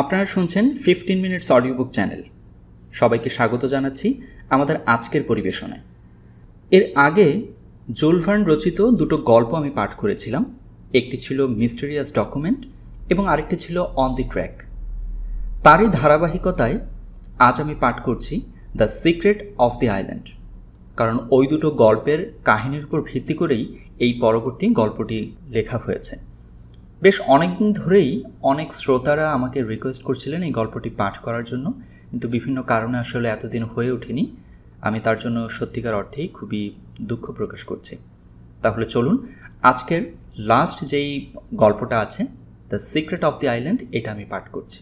আপনারা শুনছেন fifteen minutes audio book channel সবাইকে স্বাগত জানাচ্ছি আমাদের আজকের পরিবেশনায় এর আগে জোলভার্ন রচিত দুটো গল্প আমি পাঠ করেছিলাম একটি ছিল মিস্টেরিয়াস ডকুমেন্ট এবং আরেকটি ছিল অন দি ট্র্যাক তারই ধারাবাহিকতায় আজ আমি পাঠ করছি the secret of the island কারণ ওই দুটো গল্পের কাহিনীর উপর ভিত্তি করেই এই পরবর্তী গল্পটি লেখা হয়েছে বেশ অনেকদিন ধরেই অনেক শ্রোতারা আমাকে রিকোয়েস্ট করছিলেন এই গল্পটি পাঠ করার জন্য কিন্তু বিভিন্ন কারণে আসলে এতদিন হয়ে ওঠেনি আমি তার জন্য সত্যিকার অর্থেই খুবই দুঃখ প্রকাশ করছি তাহলে চলুন আজকের লাস্ট যেই গল্পটা আছে the secret of the island এটা আমি পাঠ করছি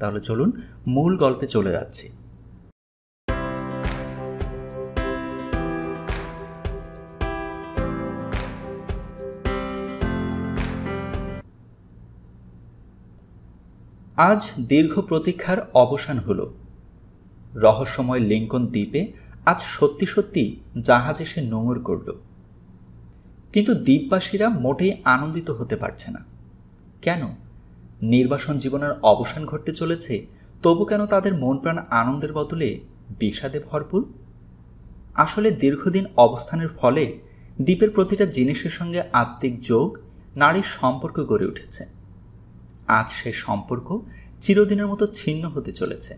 তাহলে চলুন মূল গল্পে চলে যাচ্ছি আজ দীর্ঘ প্রতীক্ষার অবসান হল রহস্যময় লিঙ্কন দ্বীপে আজ সত্যি সত্যি জাহাজ এসে নোঙর করল কিন্তু দ্বীপবাসীরা মোটেই আনন্দিত হতে পারছে না কেন নির্বাসন জীবনের অবসান ঘটতে চলেছে তবু কেন তাদের মন প্রাণ আনন্দের বদলে বিষাদে ভরপুর আসলে দীর্ঘদিন অবস্থানের ফলে দ্বীপের প্রতিটা জিনিসের সঙ্গে আত্মিক যোগ নারীর সম্পর্ক গড়ে উঠেছে আজ সে সম্পর্ক চিরদিনের মতো ছিন্ন হতে চলেছে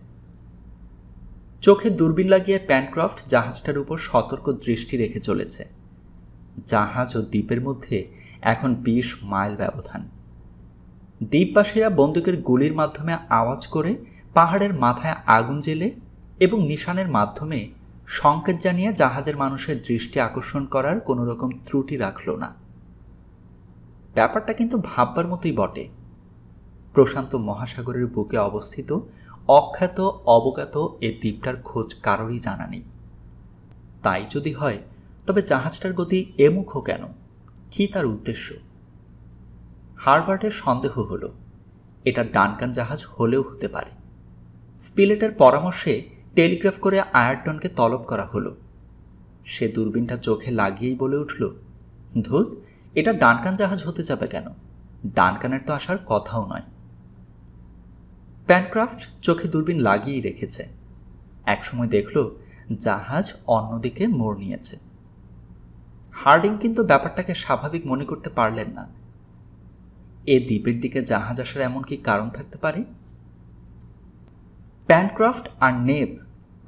চোখে দূরবীন লাগিয়ে প্যানক্রফট জাহাজটার উপর সতর্ক দৃষ্টি রেখে চলেছে জাহাজ ও দ্বীপের মধ্যে এখন বিশ মাইল ব্যবধান দ্বীপবাসীরা বন্দুকের গুলির মাধ্যমে আওয়াজ করে পাহাড়ের মাথায় আগুন জেলে এবং নিশানের মাধ্যমে সংকেত জানিয়ে জাহাজের মানুষের দৃষ্টি আকর্ষণ করার কোনো রকম ত্রুটি রাখল না ব্যাপারটা কিন্তু ভাববার মতোই বটে প্রশান্ত মহাসাগরের বুকে অবস্থিত অখ্যাত অবজ্ঞাত এ দ্বীপটার খোঁজ কারোরই জানা নেই তাই যদি হয় তবে জাহাজটার গতি এমুখ কেন কি তার উদ্দেশ্য হারবার্টের সন্দেহ হলো এটা ডানকান জাহাজ হলেও হতে পারে স্পিলেটের পরামর্শে টেলিগ্রাফ করে আয়ারটনকে তলব করা হলো সে দূরবীনটা চোখে লাগিয়েই বলে উঠল ধুত এটা ডানকান জাহাজ হতে যাবে কেন ডানকানের তো আসার কথাও নয় প্যানক্রাফ্ট চোখে দূরবীন লাগিয়েই রেখেছে একসময় দেখল জাহাজ অন্যদিকে মোড় নিয়েছে হার্ডিং কিন্তু ব্যাপারটাকে স্বাভাবিক মনে করতে পারলেন না এ দ্বীপের দিকে জাহাজ আসার এমন কি কারণ থাকতে পারে প্যানক্রাফ্ট আর নেব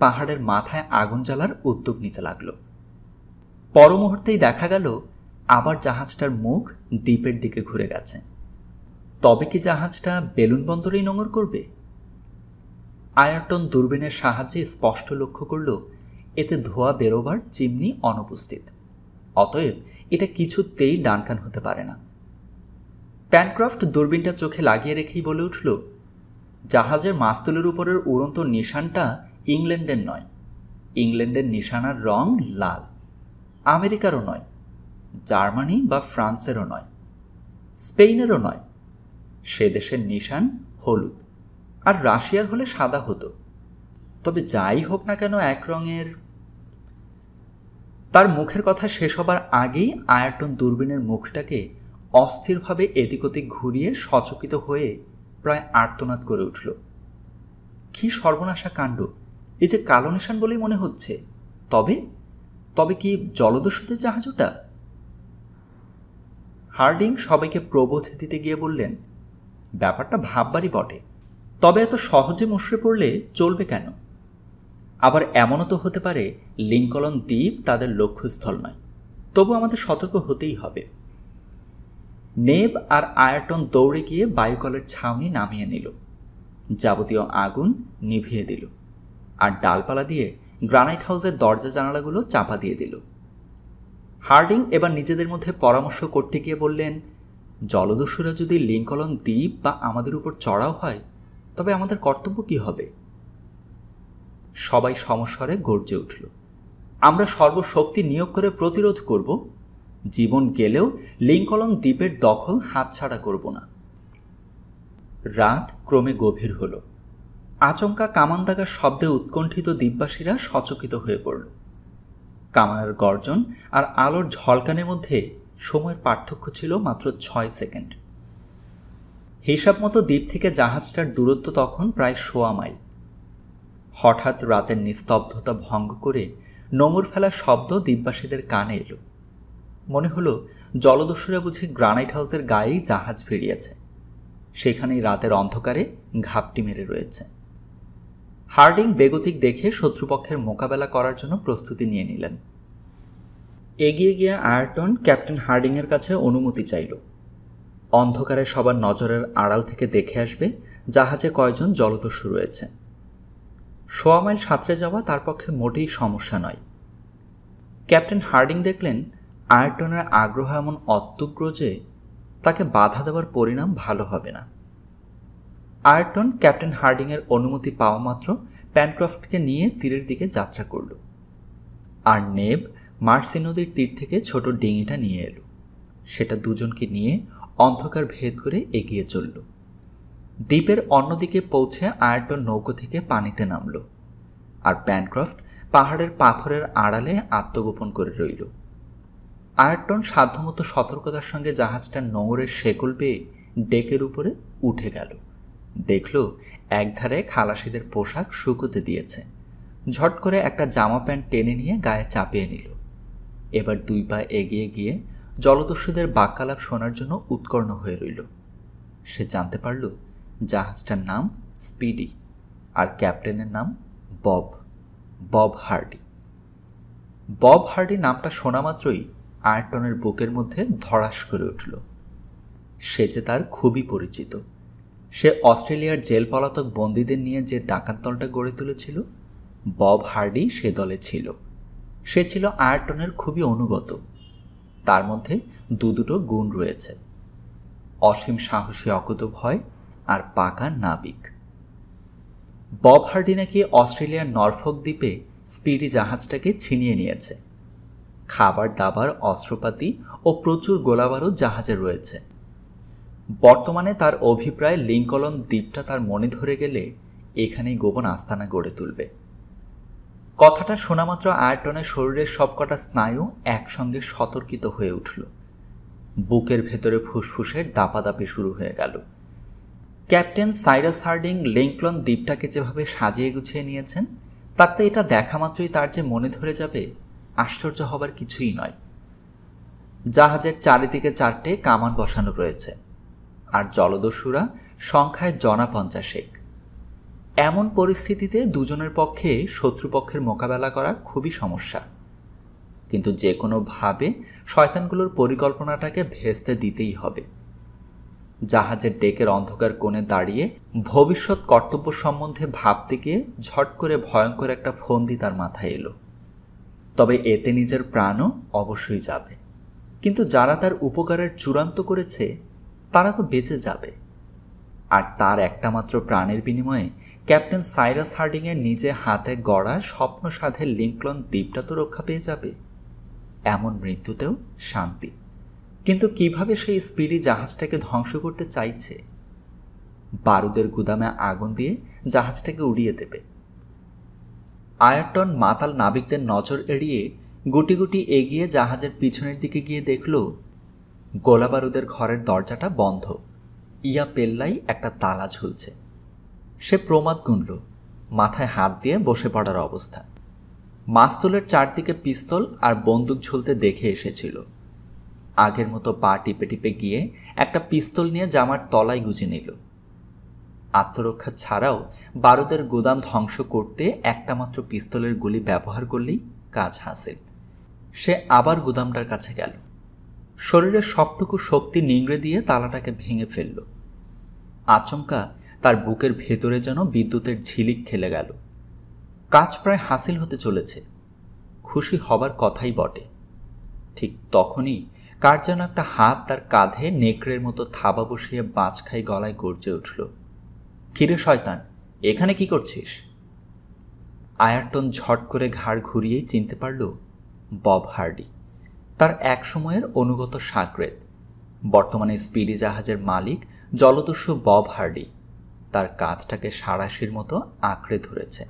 পাহাড়ের মাথায় আগুন জ্বালার উদ্যোগ নিতে লাগল পর মুহূর্তেই দেখা গেল আবার জাহাজটার মুখ দ্বীপের দিকে ঘুরে গেছে তবে কি জাহাজটা বেলুন বন্দরেই নোঙর করবে আয়ারটন দূরবীনের সাহায্যে স্পষ্ট লক্ষ্য করল এতে ধোয়া বেরোবার চিমনি অনুপস্থিত অতএব এটা কিছুতেই ডানকান হতে পারে না প্যানক্রফট দূরবীনটা চোখে লাগিয়ে রেখেই বলে উঠল জাহাজের মাস্তুলের উপরের উড়ন্ত নিশানটা ইংল্যান্ডের নয় ইংল্যান্ডের নিশানার রং লাল আমেরিকারও নয় জার্মানি বা ফ্রান্সেরও নয় স্পেনেরও নয় সে দেশের নিশান হলুদ আর রাশিয়ার হলে সাদা হতো তবে যাই হোক না কেন এক রঙের তার মুখের কথা শেষ হবার আগেই আয়ারটন দূরবীনের মুখটাকে অস্থিরভাবে এদিক ওদিক ঘুরিয়ে সচকিত হয়ে প্রায় আর্তনাদ করে উঠল কি সর্বনাশা কাণ্ড এই যে কালো নিশান বলেই মনে হচ্ছে তবে তবে কি জলদস্যুদের জাহাজ ওটা হার্ডিং সবাইকে প্রবোধ দিতে গিয়ে বললেন ব্যাপারটা ভাববারই বটে তবে এত সহজে মশরে পড়লে চলবে কেন আবার এমনও তো হতে পারে লিঙ্কলন দ্বীপ তাদের লক্ষ্যস্থল নয় তবু আমাদের সতর্ক হতেই হবে নেব আর আয়ারটন দৌড়ে গিয়ে বায়ুকলের ছাউনি নামিয়ে নিল যাবতীয় আগুন নিভিয়ে দিল আর ডালপালা দিয়ে গ্রানাইট হাউসের দরজা জানালাগুলো চাপা দিয়ে দিল হার্ডিং এবার নিজেদের মধ্যে পরামর্শ করতে গিয়ে বললেন জলদস্যুরা যদি লিঙ্কলন দ্বীপ বা আমাদের উপর চড়াও হয় তবে আমাদের কর্তব্য কি হবে সবাই সমস্বরে গর্জে উঠল আমরা সর্বশক্তি নিয়োগ করে প্রতিরোধ করব জীবন গেলেও লিঙ্কলন দ্বীপের দখল হাতছাড়া করব না রাত ক্রমে গভীর হল আচমকা কামানদাগার শব্দে উৎকণ্ঠিত দ্বীপবাসীরা সচকিত হয়ে পড়ল কামানের গর্জন আর আলোর ঝলকানের মধ্যে সময়ের পার্থক্য ছিল মাত্র ছয় সেকেন্ড হিসাব মতো দ্বীপ থেকে জাহাজটার দূরত্ব তখন প্রায় সোয়া মাইল হঠাৎ রাতের নিস্তব্ধতা ভঙ্গ করে নোমর ফেলার শব্দ দ্বীপবাসীদের কানে এলো মনে হলো জলদস্যুরা বুঝে গ্রানাইট হাউসের গায়েই জাহাজ ফিরিয়েছে সেখানেই রাতের অন্ধকারে ঘাপটি মেরে রয়েছে হার্ডিং বেগতিক দেখে শত্রুপক্ষের মোকাবেলা করার জন্য প্রস্তুতি নিয়ে নিলেন এগিয়ে গিয়ে আয়ারটন ক্যাপ্টেন হার্ডিংয়ের কাছে অনুমতি চাইল অন্ধকারে সবার নজরের আড়াল থেকে দেখে আসবে জাহাজে কয়জন জলদস্যু রয়েছে সোয়া মাইল সাঁতরে যাওয়া তার পক্ষে মোটেই সমস্যা নয় ক্যাপ্টেন হার্ডিং দেখলেন আয়ারটনের আগ্রহ এমন অত্যুগ্র যে তাকে বাধা দেওয়ার পরিণাম ভালো হবে না আয়ারটন ক্যাপ্টেন হার্ডিংয়ের অনুমতি পাওয়া মাত্র প্যানক্রফটকে নিয়ে তীরের দিকে যাত্রা করল আর নেব মার্সি নদীর তীর থেকে ছোট ডিঙিটা নিয়ে এলো সেটা দুজনকে নিয়ে অন্ধকার ভেদ করে এগিয়ে চলল দ্বীপের অন্যদিকে পৌঁছে আয়ারটন নৌকো থেকে পানিতে নামল আর প্যানক্রফট পাহাড়ের পাথরের আড়ালে আত্মগোপন করে রইল আয়ারটন সাধ্যমতো সতর্কতার সঙ্গে জাহাজটা নোংরের শেকল পেয়ে ডেকের উপরে উঠে গেল দেখল একধারে খালাসিদের পোশাক শুকোতে দিয়েছে ঝট করে একটা জামা প্যান্ট টেনে নিয়ে গায়ে চাপিয়ে নিল এবার দুই পা এগিয়ে গিয়ে জলদস্যুদের বাক্যালাপ শোনার জন্য উৎকর্ণ হয়ে রইল সে জানতে পারল জাহাজটার নাম স্পিডি আর ক্যাপ্টেনের নাম Bob Bob Hardy Bob Hardy নামটা শোনা মাত্রই আয়টনের বুকের মধ্যে ধরাস করে উঠল সে যে তার খুবই পরিচিত সে অস্ট্রেলিয়ার জেল পলাতক বন্দীদের নিয়ে যে ডাকাত দলটা গড়ে তুলেছিল বব হার্ডি সে দলে ছিল সে ছিল আয়ারটনের খুবই অনুগত তার মধ্যে দু দুটো গুণ রয়েছে অসীম সাহসী অকুত ভয় আর পাকা নাবিক বব হার্ডি নাকি অস্ট্রেলিয়ার নরফক দ্বীপে স্পিডি জাহাজটাকে ছিনিয়ে নিয়েছে খাবার দাবার অস্ত্রপাতি ও প্রচুর গোলাবারও জাহাজে রয়েছে বর্তমানে তার অভিপ্রায় লিঙ্কলন দ্বীপটা তার মনে ধরে গেলে এখানেই গোপন আস্তানা গড়ে তুলবে কথাটা শোনামাত্র আয়টনের শরীরের সবকটা স্নায়ু একসঙ্গে সতর্কিত হয়ে উঠল বুকের ভেতরে ফুসফুসের দাপাদাপি শুরু হয়ে গেল ক্যাপ্টেন সাইরাস হার্ডিং লিঙ্কলন দ্বীপটাকে যেভাবে সাজিয়ে গুছিয়ে নিয়েছেন তাতে এটা দেখা মাত্রই তার যে মনে ধরে যাবে আশ্চর্য হবার কিছুই নয় জাহাজের চারিদিকে চারটে কামান বসানো রয়েছে আর জলদস্যুরা সংখ্যায় জনা পঞ্চাশেক এমন পরিস্থিতিতে দুজনের পক্ষে শত্রুপক্ষের মোকাবেলা করা খুবই সমস্যা কিন্তু যে কোনোভাবে শয়তানগুলোর পরিকল্পনাটাকে ভেস্তে দিতেই হবে জাহাজের ডেকের অন্ধকার কোণে দাঁড়িয়ে ভবিষ্যৎ কর্তব্য সম্বন্ধে ভাবতে গিয়ে ঝট করে ভয়ঙ্কর একটা ফন্দি তার মাথায় এলো তবে এতে নিজের প্রাণও অবশ্যই যাবে কিন্তু যারা তার উপকারের চূড়ান্ত করেছে তারা তো বেঁচে যাবে আর তার একটা মাত্র প্রাণের বিনিময়ে ক্যাপ্টেন সাইরাস হার্ডিংয়ের নিজে হাতে গড়া স্বপ্ন সাধে লিঙ্কলন দ্বীপটা তো রক্ষা পেয়ে যাবে এমন মৃত্যুতেও শান্তি কিন্তু কিভাবে সেই স্পিরি জাহাজটাকে ধ্বংস করতে চাইছে বারুদের গুদামে আগুন দিয়ে জাহাজটাকে উড়িয়ে দেবে আয়ারটন মাতাল নাবিকদের নজর এড়িয়ে গুটি গুটি এগিয়ে জাহাজের পিছনের দিকে গিয়ে দেখল গোলাবারুদের ঘরের দরজাটা বন্ধ ইয়া পেল্লাই একটা তালা ঝুলছে সে প্রমাদ গুনল মাথায় হাত দিয়ে বসে পড়ার অবস্থা মাস্তুলের চারদিকে পিস্তল আর বন্দুক ঝুলতে দেখে এসেছিল আগের মতো পা টিপে টিপে গিয়ে একটা পিস্তল নিয়ে জামার তলায় গুজে নিল আত্মরক্ষা ছাড়াও বারুদের গোদাম ধ্বংস করতে একটা মাত্র পিস্তলের গুলি ব্যবহার করলেই কাজ হাসিল সে আবার গুদামটার কাছে গেল শরীরের সবটুকু শক্তি নিংড়ে দিয়ে তালাটাকে ভেঙে ফেলল আচমকা তার বুকের ভেতরে যেন বিদ্যুতের ঝিলিক খেলে গেল কাজ প্রায় হাসিল হতে চলেছে খুশি হবার কথাই বটে ঠিক তখনই কার যেন একটা হাত তার কাঁধে নেকড়ের মতো থাবা বসিয়ে খাই গলায় গর্জে উঠল কিরে শয়তান এখানে কি করছিস আয়ারটন ঝট করে ঘাড় ঘুরিয়েই চিনতে পারল বব হার্ডি তার এক সময়ের অনুগত সাকরেত বর্তমানে স্পিডি জাহাজের মালিক জলদস্যু বব হার্ডি তার কাঁধটাকে সারাশির মতো আঁকড়ে ধরেছে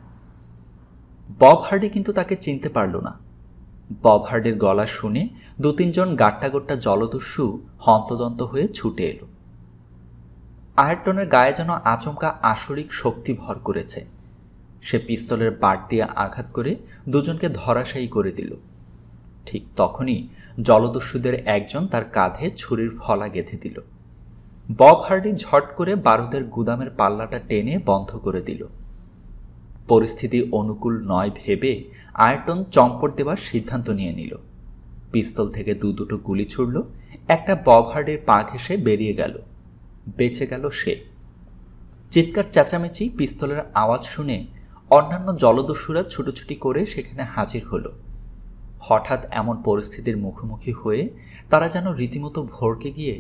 বব হার্ডি কিন্তু তাকে চিনতে পারল না বব হার্ডির গলা শুনে দু তিনজন গোট্টা জলদস্যু হন্তদন্ত হয়ে ছুটে এলো আয়ারটনের গায়ে যেন আচমকা আসরিক শক্তি ভর করেছে সে পিস্তলের বাট দিয়ে আঘাত করে দুজনকে ধরাশায়ী করে দিল ঠিক তখনই জলদস্যুদের একজন তার কাঁধে ছুরির ফলা গেঁথে দিল বব হার্ডি ঝট করে বারুদের গুদামের পাল্লাটা টেনে বন্ধ করে দিল পরিস্থিতি অনুকূল নয় ভেবে আয়টন চম্পট দেওয়ার সিদ্ধান্ত নিয়ে নিল পিস্তল থেকে দু দুটো গুলি ছুড়ল একটা বব হার্ডের পা ঘেসে বেরিয়ে গেল বেঁচে গেল সে চিৎকার চেঁচামেচি পিস্তলের আওয়াজ শুনে অন্যান্য জলদস্যুরা ছুটোছুটি করে সেখানে হাজির হলো হঠাৎ এমন পরিস্থিতির মুখোমুখি হয়ে তারা যেন রীতিমতো ভরকে গিয়ে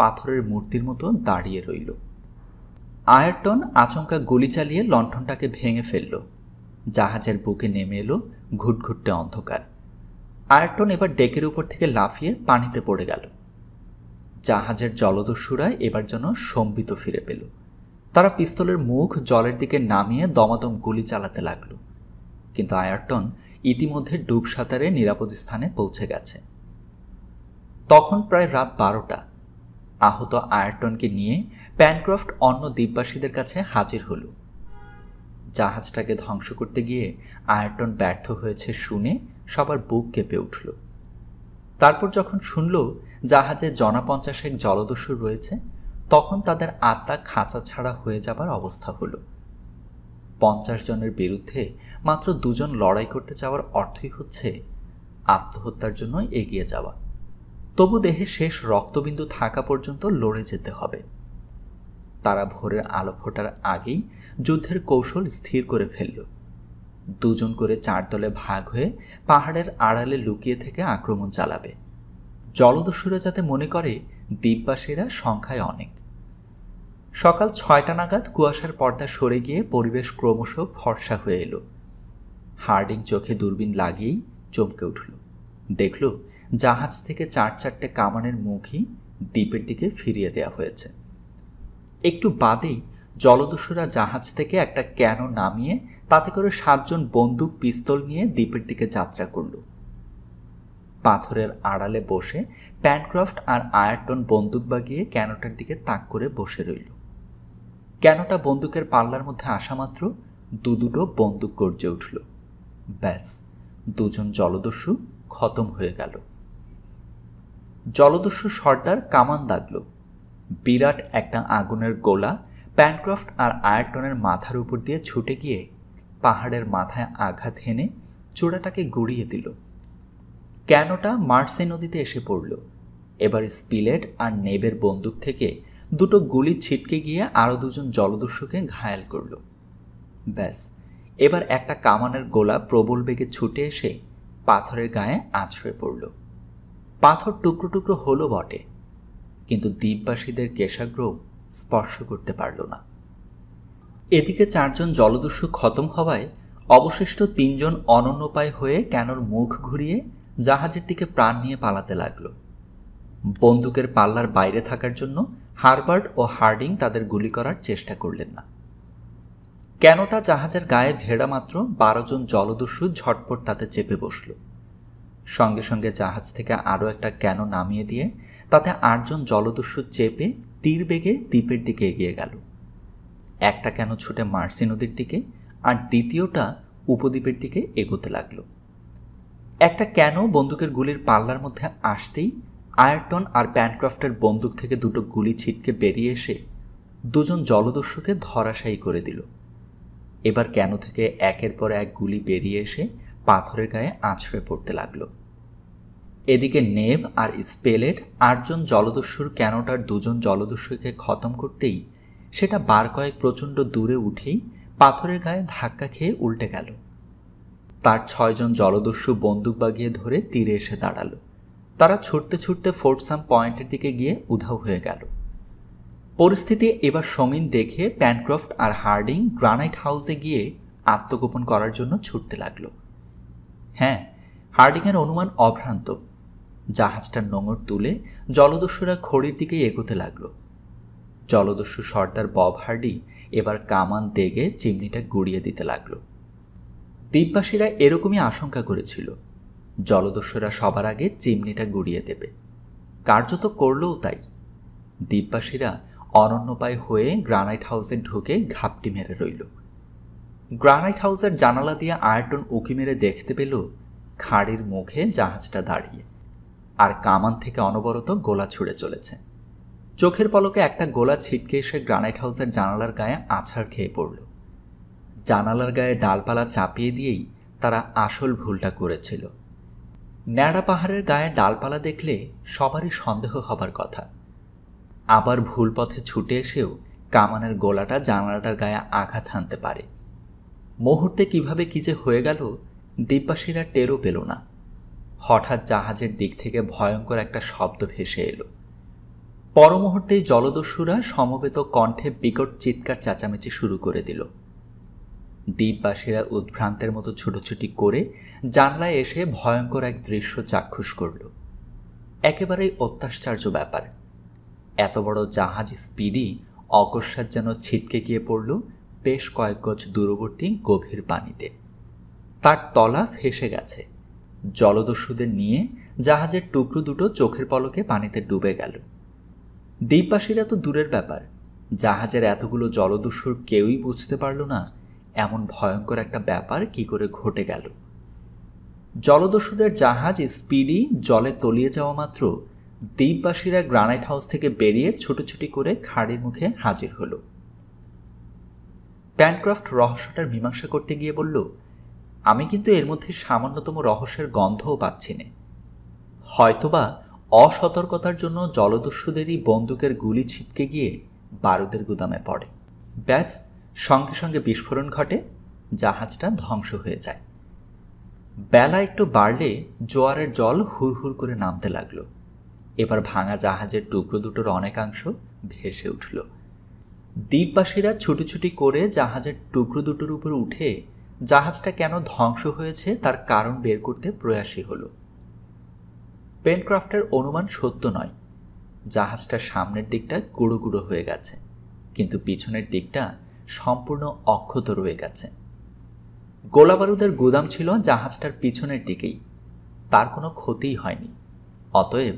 পাথরের মূর্তির মতো দাঁড়িয়ে রইল আয়ারটন আচমকা গুলি চালিয়ে লণ্ঠনটাকে ভেঙে ফেলল জাহাজের বুকে নেমে এলো ঘুটঘুটতে অন্ধকার আয়ারটন এবার ডেকের উপর থেকে লাফিয়ে পানিতে পড়ে গেল জাহাজের জলদস্যুরা এবার যেন সম্বিত ফিরে পেল তারা পিস্তলের মুখ জলের দিকে নামিয়ে দমাদম গুলি চালাতে লাগল কিন্তু আয়ারটন ইতিমধ্যে ডুব সাঁতারে নিরাপদ স্থানে পৌঁছে গেছে তখন প্রায় রাত বারোটা আহত আয়ারটনকে নিয়ে প্যানক্রফট অন্য দ্বীপবাসীদের কাছে হাজির হল জাহাজটাকে ধ্বংস করতে গিয়ে আয়ারটন ব্যর্থ হয়েছে শুনে সবার বুক কেঁপে উঠল তারপর যখন শুনল জাহাজে জনাপঞ্চাশেক জলদস্যু রয়েছে তখন তাদের আত্মা খাঁচা ছাড়া হয়ে যাবার অবস্থা হলো পঞ্চাশ জনের বিরুদ্ধে মাত্র দুজন লড়াই করতে চাওয়ার অর্থই হচ্ছে আত্মহত্যার জন্য এগিয়ে যাওয়া তবু দেহে শেষ রক্তবিন্দু থাকা পর্যন্ত লড়ে যেতে হবে তারা ভোরের আলো ফোটার আগেই যুদ্ধের কৌশল স্থির করে ফেলল দুজন করে চার দলে ভাগ হয়ে পাহাড়ের আড়ালে লুকিয়ে থেকে আক্রমণ চালাবে জলদস্যুরা যাতে মনে করে দ্বীপবাসীরা সংখ্যায় অনেক সকাল ছয়টা নাগাদ কুয়াশার পর্দা সরে গিয়ে পরিবেশ ক্রমশ ফর্সা হয়ে এলো হার্ডিং চোখে দূরবীন লাগিয়েই চমকে উঠল দেখল জাহাজ থেকে চার চারটে কামানের মুখই দ্বীপের দিকে ফিরিয়ে দেওয়া হয়েছে একটু বাদেই জলদস্যুরা জাহাজ থেকে একটা ক্যানো নামিয়ে তাতে করে সাতজন বন্দুক পিস্তল নিয়ে দ্বীপের দিকে যাত্রা করল পাথরের আড়ালে বসে প্যানক্রফট আর আয়ারটন বন্দুক বাগিয়ে ক্যানোটার দিকে তাক করে বসে রইল ক্যানোটা বন্দুকের পাল্লার মধ্যে আসা মাত্র দু দুটো বন্দুক গর্জে উঠল ব্যাস দুজন জলদস্যু খতম হয়ে গেল জলদস্যু সর্দার কামান দাগল বিরাট একটা আগুনের গোলা প্যানক্রফট আর আয়ারটনের মাথার উপর দিয়ে ছুটে গিয়ে পাহাড়ের মাথায় আঘাত হেনে চূড়াটাকে গড়িয়ে দিল কেনটা মার্সে নদীতে এসে পড়ল এবার স্পিলেট আর নেবের বন্দুক থেকে দুটো গুলি ছিটকে গিয়ে আরও দুজন জলদস্যুকে ঘায়াল করল ব্যাস এবার একটা কামানের গোলা প্রবল বেগে ছুটে এসে পাথরের গায়ে আছড়ে পড়ল পাথর টুকরো টুকরো হলো বটে কিন্তু দ্বীপবাসীদের কেশাগ্র স্পর্শ করতে পারল না এদিকে চারজন জলদস্যু খতম হওয়ায় অবশিষ্ট তিনজন অনন্যপায় হয়ে কেনর মুখ ঘুরিয়ে জাহাজের দিকে প্রাণ নিয়ে পালাতে লাগল বন্দুকের পাল্লার বাইরে থাকার জন্য হারবার্ট ও হার্ডিং তাদের গুলি করার চেষ্টা করলেন না কেনটা জাহাজের গায়ে ভেড়া মাত্র বারো জন জলদস্যু ঝটপট তাতে চেপে বসলো সঙ্গে সঙ্গে জাহাজ থেকে আরও একটা ক্যান নামিয়ে দিয়ে তাতে আটজন জলদস্যু চেপে তীর বেগে দ্বীপের দিকে এগিয়ে গেল একটা কেন ছুটে মার্সি নদীর দিকে আর দ্বিতীয়টা উপদ্বীপের দিকে এগোতে লাগলো একটা কেন বন্দুকের গুলির পাল্লার মধ্যে আসতেই আয়ারটন আর প্যানক্রাফ্টের বন্দুক থেকে দুটো গুলি ছিটকে বেরিয়ে এসে দুজন জলদস্যুকে ধরাশায়ী করে দিল এবার ক্যানো থেকে একের পর এক গুলি বেরিয়ে এসে পাথরের গায়ে আছড়ে পড়তে লাগলো এদিকে নেভ আর স্পেলের আটজন জলদস্যুর কেনটার দুজন জলদস্যুকে খতম করতেই সেটা বার কয়েক প্রচণ্ড দূরে উঠেই পাথরের গায়ে ধাক্কা খেয়ে উল্টে গেল তার ছয়জন জলদস্যু বন্দুক বাগিয়ে ধরে তীরে এসে দাঁড়ালো তারা ছুটতে ছুটতে ফোর্টসাম পয়েন্টের দিকে গিয়ে উধাও হয়ে গেল পরিস্থিতি এবার সমিন দেখে প্যানক্রফট আর হার্ডিং গ্রানাইট হাউসে গিয়ে আত্মগোপন করার জন্য ছুটতে লাগল হ্যাঁ হার্ডিংয়ের অনুমান অভ্রান্ত জাহাজটার নোঙর তুলে জলদস্যুরা খড়ির দিকে এগোতে লাগল জলদস্যু সর্দার বব হার্ডি এবার কামান দেগে চিমনিটা গুড়িয়ে দিতে লাগল দ্বীপবাসীরা এরকমই আশঙ্কা করেছিল জলদস্যুরা সবার আগে চিমনিটা গুড়িয়ে দেবে কার্যত করলেও তাই দ্বীপবাসীরা অনন্যপায় হয়ে গ্রানাইট হাউসে ঢুকে ঘাপটি মেরে রইল গ্রানাইট হাউসের জানালা দিয়ে আয়টন উঁকি মেরে দেখতে পেল খাড়ির মুখে জাহাজটা দাঁড়িয়ে আর কামান থেকে অনবরত গোলা ছুড়ে চলেছে চোখের পলকে একটা গোলা ছিটকে এসে গ্রানাইট হাউসের জানালার গায়ে আছাড় খেয়ে পড়ল জানালার গায়ে ডালপালা চাপিয়ে দিয়েই তারা আসল ভুলটা করেছিল ন্যাড়া পাহাড়ের গায়ে ডালপালা দেখলে সবারই সন্দেহ হবার কথা আবার ভুল পথে ছুটে এসেও কামানের গোলাটা জানালাটার গায়ে আঘাত হানতে পারে মুহূর্তে কিভাবে কি যে হয়ে গেল দিব্যাসীরা টেরও পেল না হঠাৎ জাহাজের দিক থেকে ভয়ঙ্কর একটা শব্দ ভেসে এলো পরমুহূর্তেই জলদস্যুরা সমবেত কণ্ঠে বিকট চিৎকার চাচামেচি শুরু করে দিল দ্বীপবাসীরা উদ্ভ্রান্তের মতো ছুটোছুটি করে জানলায় এসে ভয়ঙ্কর এক দৃশ্য চাক্ষুষ করল একেবারেই অত্যাশ্চর্য ব্যাপার এত বড় জাহাজ স্পিডি অকস্মাত যেন ছিটকে গিয়ে পড়ল বেশ কয়েক গজ দূরবর্তী গভীর পানিতে তার তলা ফেসে গেছে জলদস্যুদের নিয়ে জাহাজের টুকরো দুটো চোখের পলকে পানিতে ডুবে গেল দ্বীপবাসীরা তো দূরের ব্যাপার জাহাজের এতগুলো জলদস্যুর কেউই বুঝতে পারল না এমন ভয়ঙ্কর একটা ব্যাপার কি করে ঘটে গেল জলদস্যুদের জাহাজ স্পিডি জলে তলিয়ে যাওয়া মাত্র দ্বীপবাসীরা গ্রানাইট হাউস থেকে বেরিয়ে ছুটোছুটি করে খাড়ির মুখে হাজির হলো প্যানক্রাফ্ট রহস্যটার মীমাংসা করতে গিয়ে বলল আমি কিন্তু এর মধ্যে সামান্যতম রহস্যের গন্ধও পাচ্ছি না হয়তোবা অসতর্কতার জন্য জলদস্যুদেরই বন্দুকের গুলি ছিটকে গিয়ে বারুদের গুদামে পড়ে ব্যাস সঙ্গে সঙ্গে বিস্ফোরণ ঘটে জাহাজটা ধ্বংস হয়ে যায় বেলা একটু বাড়লে জোয়ারের জল হুড়হুড় করে নামতে লাগল এবার ভাঙা জাহাজের টুকরো দুটোর অনেকাংশ ভেসে উঠল দ্বীপবাসীরা ছুটি করে জাহাজের টুকরো দুটোর উপর উঠে জাহাজটা কেন ধ্বংস হয়েছে তার কারণ বের করতে প্রয়াসী হল পেনক্রাফ্টের অনুমান সত্য নয় জাহাজটা সামনের দিকটা গুঁড়ো গুঁড়ো হয়ে গেছে কিন্তু পিছনের দিকটা সম্পূর্ণ অক্ষত রয়ে গেছে গোলাবারুদের গুদাম ছিল জাহাজটার পিছনের দিকেই তার কোনো ক্ষতিই হয়নি অতএব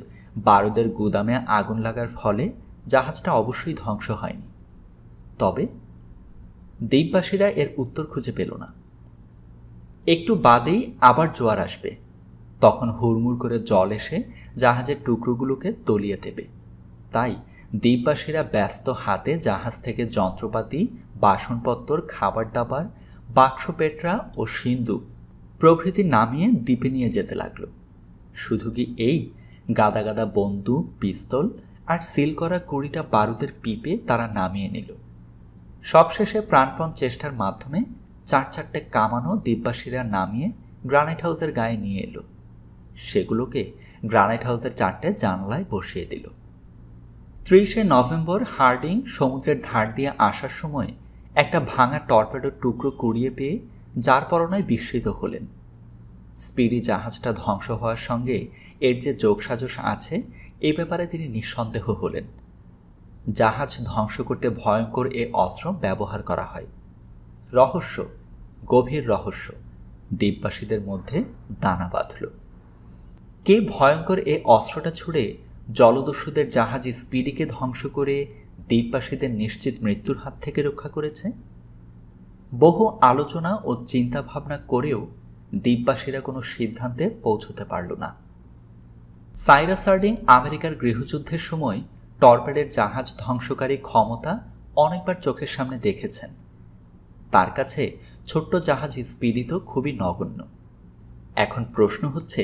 বারুদের গুদামে আগুন লাগার ফলে জাহাজটা অবশ্যই ধ্বংস হয়নি তবে দ্বীপবাসীরা এর উত্তর খুঁজে পেল না একটু বাদেই আবার জোয়ার আসবে তখন হুড়মুড় করে জল এসে জাহাজের টুকরোগুলোকে তলিয়ে দেবে তাই দ্বীপবাসীরা ব্যস্ত হাতে জাহাজ থেকে যন্ত্রপাতি বাসনপত্তর খাবার দাবার বাক্সপেটরা ও সিন্ধু প্রভৃতি নামিয়ে দ্বীপে নিয়ে যেতে লাগলো শুধু কি এই গাদা গাদা বন্দুক পিস্তল আর সিল করা কুড়িটা বারুদের পিপে তারা নামিয়ে নিল সবশেষে প্রাণপণ চেষ্টার মাধ্যমে চার চারটে কামানো দিব্যাসীরা নামিয়ে গ্রানাইট হাউসের গায়ে নিয়ে এলো সেগুলোকে গ্রানাইট হাউসের চারটে জানলায় বসিয়ে দিল ত্রিশে নভেম্বর হার্ডিং সমুদ্রের ধার দিয়ে আসার সময় একটা ভাঙা টর্পেডোর টুকরো কুড়িয়ে পেয়ে যার পরনায় বিস্মিত হলেন স্পিডি জাহাজটা ধ্বংস হওয়ার সঙ্গে এর যে যোগসাজশ আছে এ ব্যাপারে তিনি নিঃসন্দেহ হলেন জাহাজ ধ্বংস করতে ভয়ঙ্কর এ অস্ত্র ব্যবহার করা হয় রহস্য গভীর রহস্য দ্বীপবাসীদের মধ্যে দানা বাঁধল কে ভয়ঙ্কর এ অস্ত্রটা ছুড়ে জলদস্যুদের জাহাজ স্পিডিকে ধ্বংস করে দ্বীপবাসীদের নিশ্চিত মৃত্যুর হাত থেকে রক্ষা করেছে বহু আলোচনা ও চিন্তাভাবনা করেও দ্বীপবাসীরা কোনো সিদ্ধান্তে পৌঁছতে পারল না সাইরাস সার্ডিং আমেরিকার গৃহযুদ্ধের সময় টর্পেডের জাহাজ ধ্বংসকারী ক্ষমতা অনেকবার চোখের সামনে দেখেছেন তার কাছে ছোট্ট জাহাজ স্পিডি তো খুবই নগণ্য এখন প্রশ্ন হচ্ছে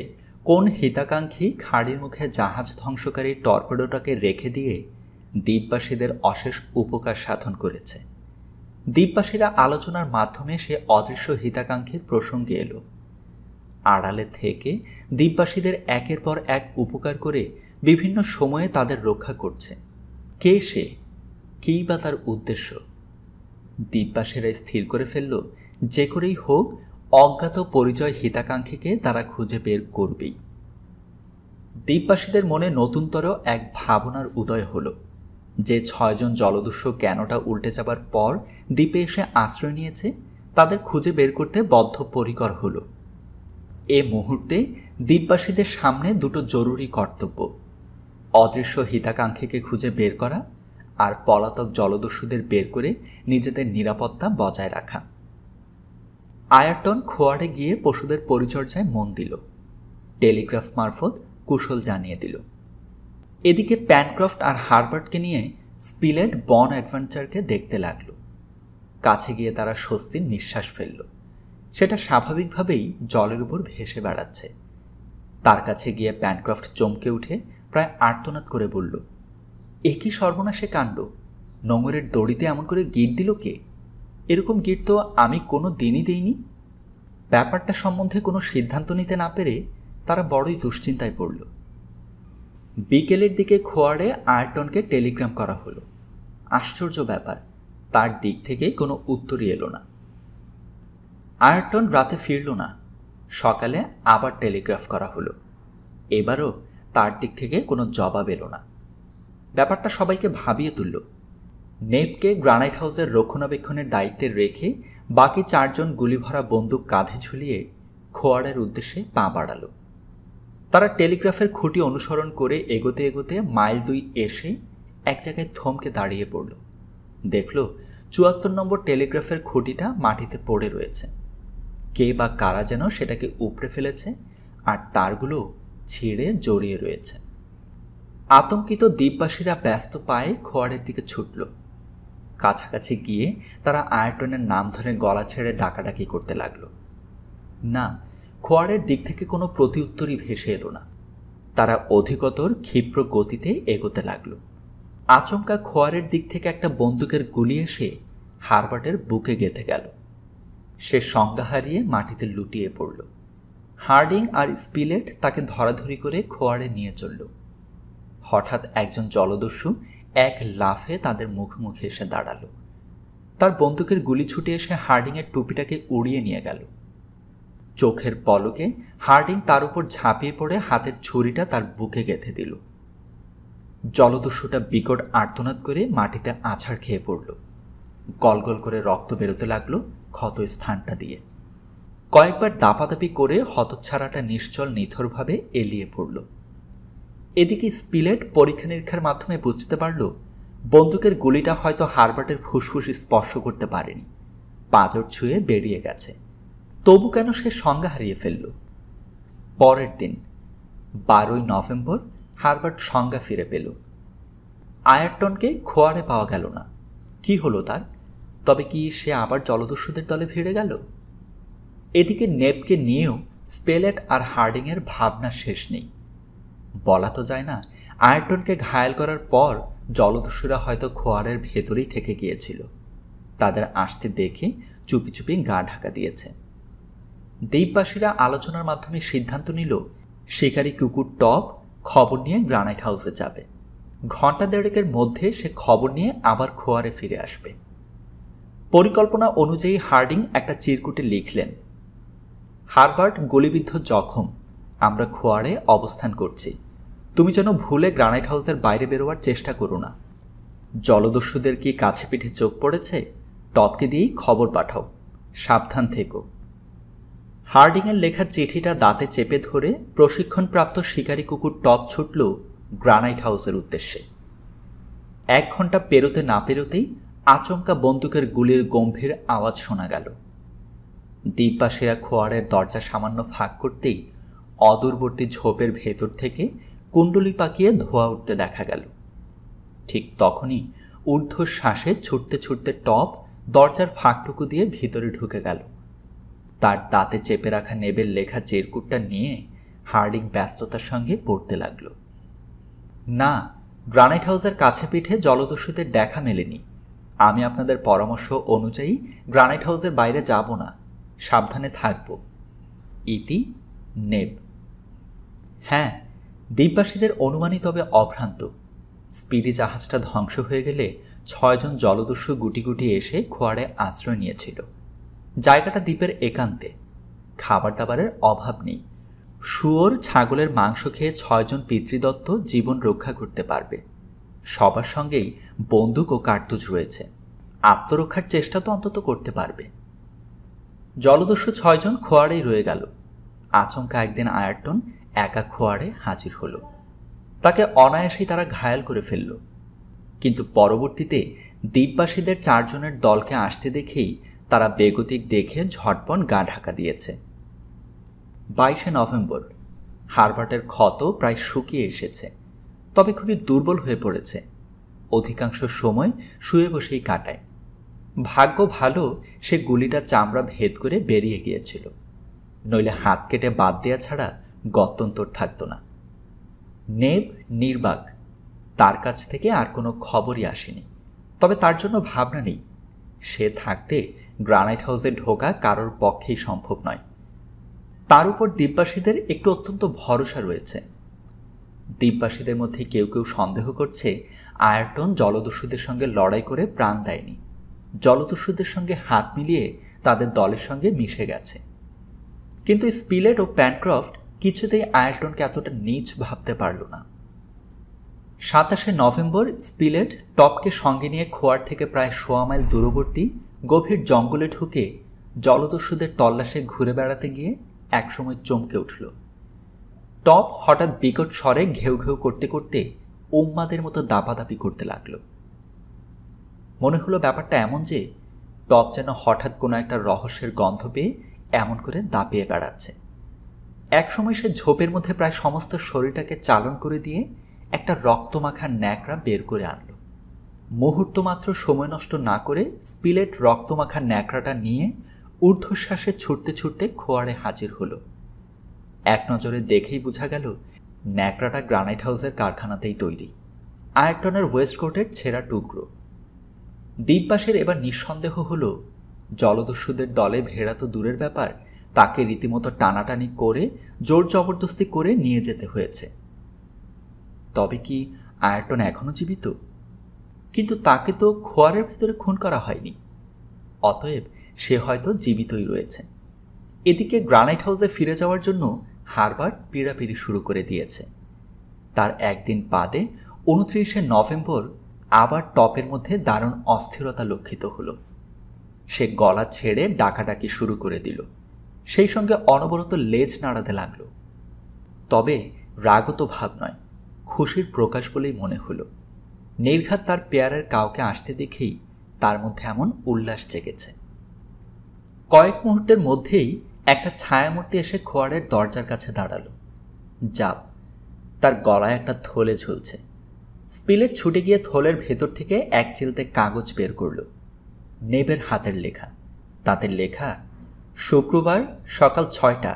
কোন হিতাকাঙ্ক্ষী খাড়ির মুখে জাহাজ ধ্বংসকারী টর্পেডোটাকে রেখে দিয়ে দ্বীপবাসীদের অশেষ উপকার সাধন করেছে দ্বীপবাসীরা আলোচনার মাধ্যমে সে অদৃশ্য হিতাকাঙ্ক্ষীর প্রসঙ্গে এলো আড়ালে থেকে দ্বীপবাসীদের একের পর এক উপকার করে বিভিন্ন সময়ে তাদের রক্ষা করছে কে সে কী বা তার উদ্দেশ্য দ্বীপবাসীরা স্থির করে ফেলল যে করেই হোক অজ্ঞাত পরিচয় হিতাকাঙ্ক্ষীকে তারা খুঁজে বের করবেই দ্বীপবাসীদের মনে নতুনতর এক ভাবনার উদয় হলো যে ছয়জন জলদস্যু কেনটা উল্টে যাবার পর দ্বীপে এসে আশ্রয় নিয়েছে তাদের খুঁজে বের করতে বদ্ধপরিকর হল এ মুহূর্তে দ্বীপবাসীদের সামনে দুটো জরুরি কর্তব্য অদৃশ্য হিতাকাঙ্ক্ষীকে খুঁজে বের করা আর পলাতক জলদস্যুদের বের করে নিজেদের নিরাপত্তা বজায় রাখা আয়ারটন খোয়ারে গিয়ে পশুদের পরিচর্যায় মন দিল টেলিগ্রাফ মারফত কুশল জানিয়ে দিল এদিকে প্যানক্রফট আর হারবার্টকে নিয়ে স্পিলেট বন অ্যাডভেঞ্চারকে দেখতে লাগলো কাছে গিয়ে তারা স্বস্তির নিঃশ্বাস ফেলল সেটা স্বাভাবিকভাবেই জলের উপর ভেসে বেড়াচ্ছে তার কাছে গিয়ে প্যানক্রফট চমকে উঠে প্রায় আর্তনাদ করে বলল এ কি সর্বনাশে কাণ্ড নোংরের দড়িতে এমন করে গিট দিল কে এরকম গিট তো আমি কোনো দিনই দিইনি ব্যাপারটা সম্বন্ধে কোনো সিদ্ধান্ত নিতে না পেরে তারা বড়ই দুশ্চিন্তায় পড়ল বিকেলের দিকে খোয়াড়ে আয়টনকে টেলিগ্রাম করা হলো আশ্চর্য ব্যাপার তার দিক থেকে কোনো উত্তরই এলো না আয়টন রাতে ফিরল না সকালে আবার টেলিগ্রাফ করা হলো এবারও তার দিক থেকে কোনো জবাব এলো না ব্যাপারটা সবাইকে ভাবিয়ে তুলল নেপকে গ্রানাইট হাউসের রক্ষণাবেক্ষণের দায়িত্বে রেখে বাকি চারজন গুলিভরা বন্দুক কাঁধে ঝুলিয়ে খোয়ারের উদ্দেশ্যে পা বাড়াল তারা টেলিগ্রাফের খুঁটি অনুসরণ করে এগোতে এগোতে মাইল দুই এসে এক জায়গায় থমকে দাঁড়িয়ে পড়ল দেখল চুয়াত্তর নম্বর টেলিগ্রাফের খুঁটিটা মাটিতে পড়ে রয়েছে কে বা কারা যেন সেটাকে উপড়ে ফেলেছে আর তারগুলো ছিঁড়ে জড়িয়ে রয়েছে আতঙ্কিত দ্বীপবাসীরা ব্যস্ত পায়ে খোয়ারের দিকে ছুটল কাছাকাছি গিয়ে তারা আয়টনের নাম ধরে গলা ছেড়ে ডাকাডাকি করতে লাগল না খোয়ারের দিক থেকে কোনো প্রতিউত্তরই ভেসে এলো না তারা অধিকতর ক্ষিপ্র গতিতে এগোতে লাগল আচমকা খোয়ারের দিক থেকে একটা বন্দুকের গুলি এসে হারবার্টের বুকে গেঁথে গেল সে সংজ্ঞা হারিয়ে মাটিতে লুটিয়ে পড়ল হার্ডিং আর স্পিলেট তাকে ধরাধরি করে খোয়ারে নিয়ে চলল হঠাৎ একজন জলদস্যু এক লাফে তাদের মুখোমুখি এসে দাঁড়াল তার বন্দুকের গুলি ছুটে এসে হার্ডিংয়ের টুপিটাকে উড়িয়ে নিয়ে গেল চোখের পলকে হার্ডিং তার উপর ঝাঁপিয়ে পড়ে হাতের ছুরিটা তার বুকে গেঁথে দিল জলদস্যুটা বিকট আর্তনাদ করে মাটিতে আছাড় খেয়ে পড়ল গলগল করে রক্ত বেরোতে লাগল ক্ষত স্থানটা দিয়ে কয়েকবার দাপাদাপি করে হতচ্ছাড়াটা নিশ্চল নিথরভাবে এলিয়ে পড়ল এদিকে স্পিলেট পরীক্ষা নিরীক্ষার মাধ্যমে বুঝতে পারল বন্দুকের গুলিটা হয়তো হারবার্টের ফুসফুস স্পর্শ করতে পারেনি পাঁচর ছুঁয়ে বেরিয়ে গেছে তবু কেন সে সংজ্ঞা হারিয়ে ফেলল পরের দিন বারোই নভেম্বর হারবার্ট সংজ্ঞা ফিরে পেল আয়ারটনকে খোয়ারে পাওয়া গেল না কি হলো তার তবে কি সে আবার জলদস্যুদের দলে ভিড়ে গেল এদিকে নেপকে নিয়েও স্পেলেট আর হার্ডিংয়ের ভাবনা শেষ নেই বলা তো যায় না আয়টনকে ঘায়াল করার পর জলদস্যুরা হয়তো খোয়ারের ভেতরেই থেকে গিয়েছিল তাদের আসতে দেখে চুপি চুপি গা ঢাকা দিয়েছে দ্বীপবাসীরা আলোচনার মাধ্যমে সিদ্ধান্ত নিল শিকারী কুকুর টপ খবর নিয়ে গ্রানাইট হাউসে যাবে ঘন্টা দেড়েকের মধ্যে সে খবর নিয়ে আবার খোয়ারে ফিরে আসবে পরিকল্পনা অনুযায়ী হার্ডিং একটা চিরকুটে লিখলেন হারবার্ট গুলিবিদ্ধ জখম আমরা খোয়ারে অবস্থান করছি তুমি যেন ভুলে গ্রানাইট হাউসের বাইরে বেরোয়ার চেষ্টা করো না জলদস্যুদের কি কাছে পিঠে চোখ পড়েছে টপকে দিয়েই খবর পাঠাও সাবধান থেকো হার্ডিংয়ের লেখা চিঠিটা দাঁতে চেপে ধরে প্রশিক্ষণপ্রাপ্ত শিকারী কুকুর টপ ছুটল গ্রানাইট হাউসের উদ্দেশ্যে এক ঘন্টা পেরোতে না পেরোতেই আচমকা বন্দুকের গুলির গম্ভীর আওয়াজ শোনা গেল দিব্যাসীরা খোয়ারের দরজা সামান্য ফাঁক করতেই অদূরবর্তী ঝোপের ভেতর থেকে কুণ্ডলি পাকিয়ে ধোয়া উঠতে দেখা গেল ঠিক তখনই ঊর্ধ্বশ্বাসে ছুটতে ছুটতে টপ দরজার ফাঁকটুকু দিয়ে ভিতরে ঢুকে গেল তার দাঁতে চেপে রাখা নেবের লেখা চেরকুটটা নিয়ে হার্ডিং ব্যস্ততার সঙ্গে পড়তে লাগল না গ্রানাইট হাউসের কাছে পিঠে জলদস্যুদের দেখা মেলেনি আমি আপনাদের পরামর্শ অনুযায়ী গ্রানাইট হাউসের বাইরে যাব না সাবধানে থাকব ইতি নেব হ্যাঁ দ্বীপবাসীদের অনুমানই তবে অভ্রান্ত স্পিডি জাহাজটা ধ্বংস হয়ে গেলে ছয়জন জলদস্যু গুটি গুটি এসে খোয়ারে আশ্রয় নিয়েছিল জায়গাটা দ্বীপের একান্তে খাবার দাবারের অভাব নেই শুয়োর ছাগলের মাংস খেয়ে ছয়জন পিতৃদত্ত জীবন রক্ষা করতে পারবে সবার সঙ্গেই বন্দুক ও কার্তুজ রয়েছে আত্মরক্ষার চেষ্টা তো অন্তত করতে পারবে জলদস্যু ছয়জন খোয়ারেই রয়ে গেল আচমকা একদিন আয়ারটন একা খোয়ারে হাজির হল তাকে অনায়াসেই তারা ঘায়াল করে ফেলল কিন্তু পরবর্তীতে দ্বীপবাসীদের চারজনের দলকে আসতে দেখেই তারা বেগতিক দেখে ঝটপন গা ঢাকা দিয়েছে বাইশে নভেম্বর হারবার্টের ক্ষত প্রায় শুকিয়ে এসেছে তবে খুবই দুর্বল হয়ে পড়েছে অধিকাংশ সময় শুয়ে বসেই কাটায় ভাগ্য ভালো সে গুলিটা চামড়া ভেদ করে বেরিয়ে গিয়েছিল নইলে হাত কেটে বাদ দেয়া ছাড়া গত্যন্তর থাকত না নেব নির্বাক তার কাছ থেকে আর কোনো খবরই আসেনি তবে তার জন্য ভাবনা নেই সে থাকতে গ্রানাইট হাউসে ঢোকা কারোর পক্ষেই সম্ভব নয় তার উপর দ্বীপবাসীদের একটু অত্যন্ত ভরসা রয়েছে দ্বীপবাসীদের মধ্যে কেউ কেউ সন্দেহ করছে আয়ারটন জলদস্যুদের সঙ্গে লড়াই করে প্রাণ দেয়নি জলদস্যুদের সঙ্গে হাত মিলিয়ে তাদের দলের সঙ্গে মিশে গেছে কিন্তু স্পিলেট ও প্যানক্রফট কিছুতেই আয়ারটনকে এতটা নিচ ভাবতে পারল না সাতাশে নভেম্বর স্পিলেট টপকে সঙ্গে নিয়ে খোয়ার থেকে প্রায় সোয়া মাইল দূরবর্তী গভীর জঙ্গলে ঢুকে জলদস্যুদের তল্লাশে ঘুরে বেড়াতে গিয়ে একসময় চমকে উঠল টপ হঠাৎ বিকট স্বরে ঘেউ ঘেউ করতে করতে উম্মাদের মতো দাপাদাপি করতে লাগল মনে হলো ব্যাপারটা এমন যে টপ যেন হঠাৎ কোনো একটা রহস্যের গন্ধ পেয়ে এমন করে দাপিয়ে বেড়াচ্ছে একসময় সে ঝোপের মধ্যে প্রায় সমস্ত শরীরটাকে চালন করে দিয়ে একটা রক্তমাখা ন্যাকড়া বের করে আনল মুহূর্ত মাত্র সময় নষ্ট না করে স্পিলেট রক্তমাখা ন্যাকড়াটা নিয়ে ঊর্ধ্বশ্বাসে ছুটতে ছুটতে খোয়ারে হাজির হলো এক নজরে দেখেই বোঝা গেল ন্যাকড়াটা গ্রানাইট হাউসের কারখানাতেই তৈরি আয়টনের ওয়েস্টকোটের ছেঁড়া টুকরো দ্বীপবাসীর এবার নিঃসন্দেহ হল জলদস্যুদের দলে ভেড়া তো দূরের ব্যাপার তাকে রীতিমতো টানাটানি করে জোর জবরদস্তি করে নিয়ে যেতে হয়েছে তবে কি আয়টন এখনও জীবিত কিন্তু তাকে তো খোয়ারের ভিতরে খুন করা হয়নি অতএব সে হয়তো জীবিতই রয়েছে এদিকে গ্রানাইট হাউসে ফিরে যাওয়ার জন্য হারবার্ট পীড়াপিড়ি শুরু করে দিয়েছে তার একদিন বাদে উনত্রিশে নভেম্বর আবার টপের মধ্যে দারুণ অস্থিরতা লক্ষিত হলো সে গলা ছেড়ে ডাকাডাকি শুরু করে দিল সেই সঙ্গে অনবরত লেজ নাড়াতে লাগল তবে রাগত ভাব নয় খুশির প্রকাশ বলেই মনে হলো নির্ঘাত তার পেয়ারের কাউকে আসতে দেখেই তার মধ্যে এমন উল্লাস জেগেছে কয়েক মুহূর্তের মধ্যেই একটা ছায়ামূর্তি এসে খোয়ারের দরজার কাছে দাঁড়ালো যাব তার গলায় একটা থলে ঝুলছে স্পিলের ছুটে গিয়ে থলের ভেতর থেকে এক চিলতে কাগজ বের করল নেবের হাতের লেখা তাতে লেখা শুক্রবার সকাল ছয়টা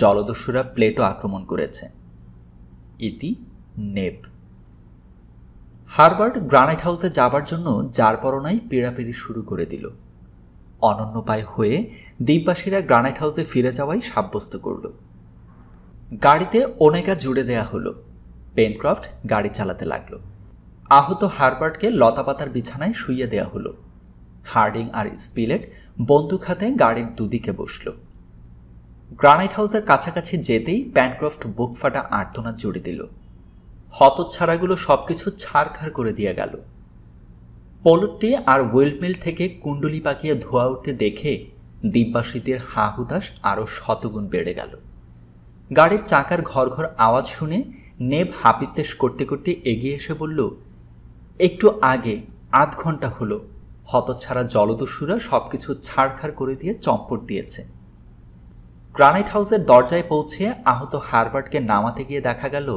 জলদস্যুরা প্লেটো আক্রমণ করেছে ইতি নেপ হারবার্ট গ্রানাইট হাউসে যাবার জন্য যার পরনাই পেড়াপেড়ি শুরু করে দিল অনন্য পায় হয়ে দ্বীপবাসীরা গ্রানাইট হাউসে ফিরে যাওয়াই সাব্যস্ত করল গাড়িতে অনেকা জুড়ে দেয়া হলো পেনক্রফট গাড়ি চালাতে লাগলো আহত হারবার্টকে লতাপাতার বিছানায় শুইয়ে দেয়া হলো হার্ডিং আর স্পিলেট বন্দুক হাতে গাড়ির দুদিকে বসল গ্রানাইট হাউসের কাছাকাছি যেতেই প্যানক্রফট বুক ফাটা আর্তনাদ জুড়ে দিল হতচ্ছাড়াগুলো সব কিছু ছাড়খাড় করে দিয়ে গেল পলটটি আর উইলমিল থেকে কুণ্ডলি পাকিয়ে ধোয়া উঠতে দেখে দিব্যাসীদের হা হুতাশ আরও শতগুণ বেড়ে গেল গাড়ির চাকার ঘর ঘর আওয়াজ শুনে নেব হাপিত্তেশ করতে করতে এগিয়ে এসে বলল একটু আগে আধ ঘন্টা হলো হতছাড়া জলদস্যুরা সব কিছু ছাড়খাড় করে দিয়ে চম্পট দিয়েছে গ্রানাইট হাউসের দরজায় পৌঁছে আহত হারবার্টকে নামাতে গিয়ে দেখা গেল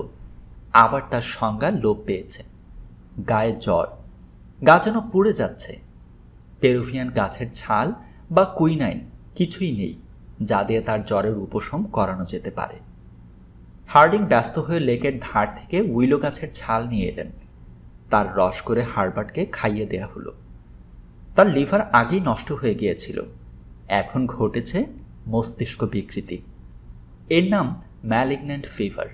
আবার তার সংজ্ঞা লোপ পেয়েছে গায়ে জ্বর গা যেন পুড়ে যাচ্ছে পেরুফিয়ান গাছের ছাল বা কুইনাইন কিছুই নেই যা দিয়ে তার জ্বরের উপশম করানো যেতে পারে হার্ডিং ব্যস্ত হয়ে লেকের ধার থেকে উইলো গাছের ছাল নিয়ে এলেন তার রস করে হারবার্টকে খাইয়ে দেয়া হলো তার লিভার আগেই নষ্ট হয়ে গিয়েছিল এখন ঘটেছে মস্তিষ্ক বিকৃতি এর নাম ম্যালিগন্যান্ট ফিভার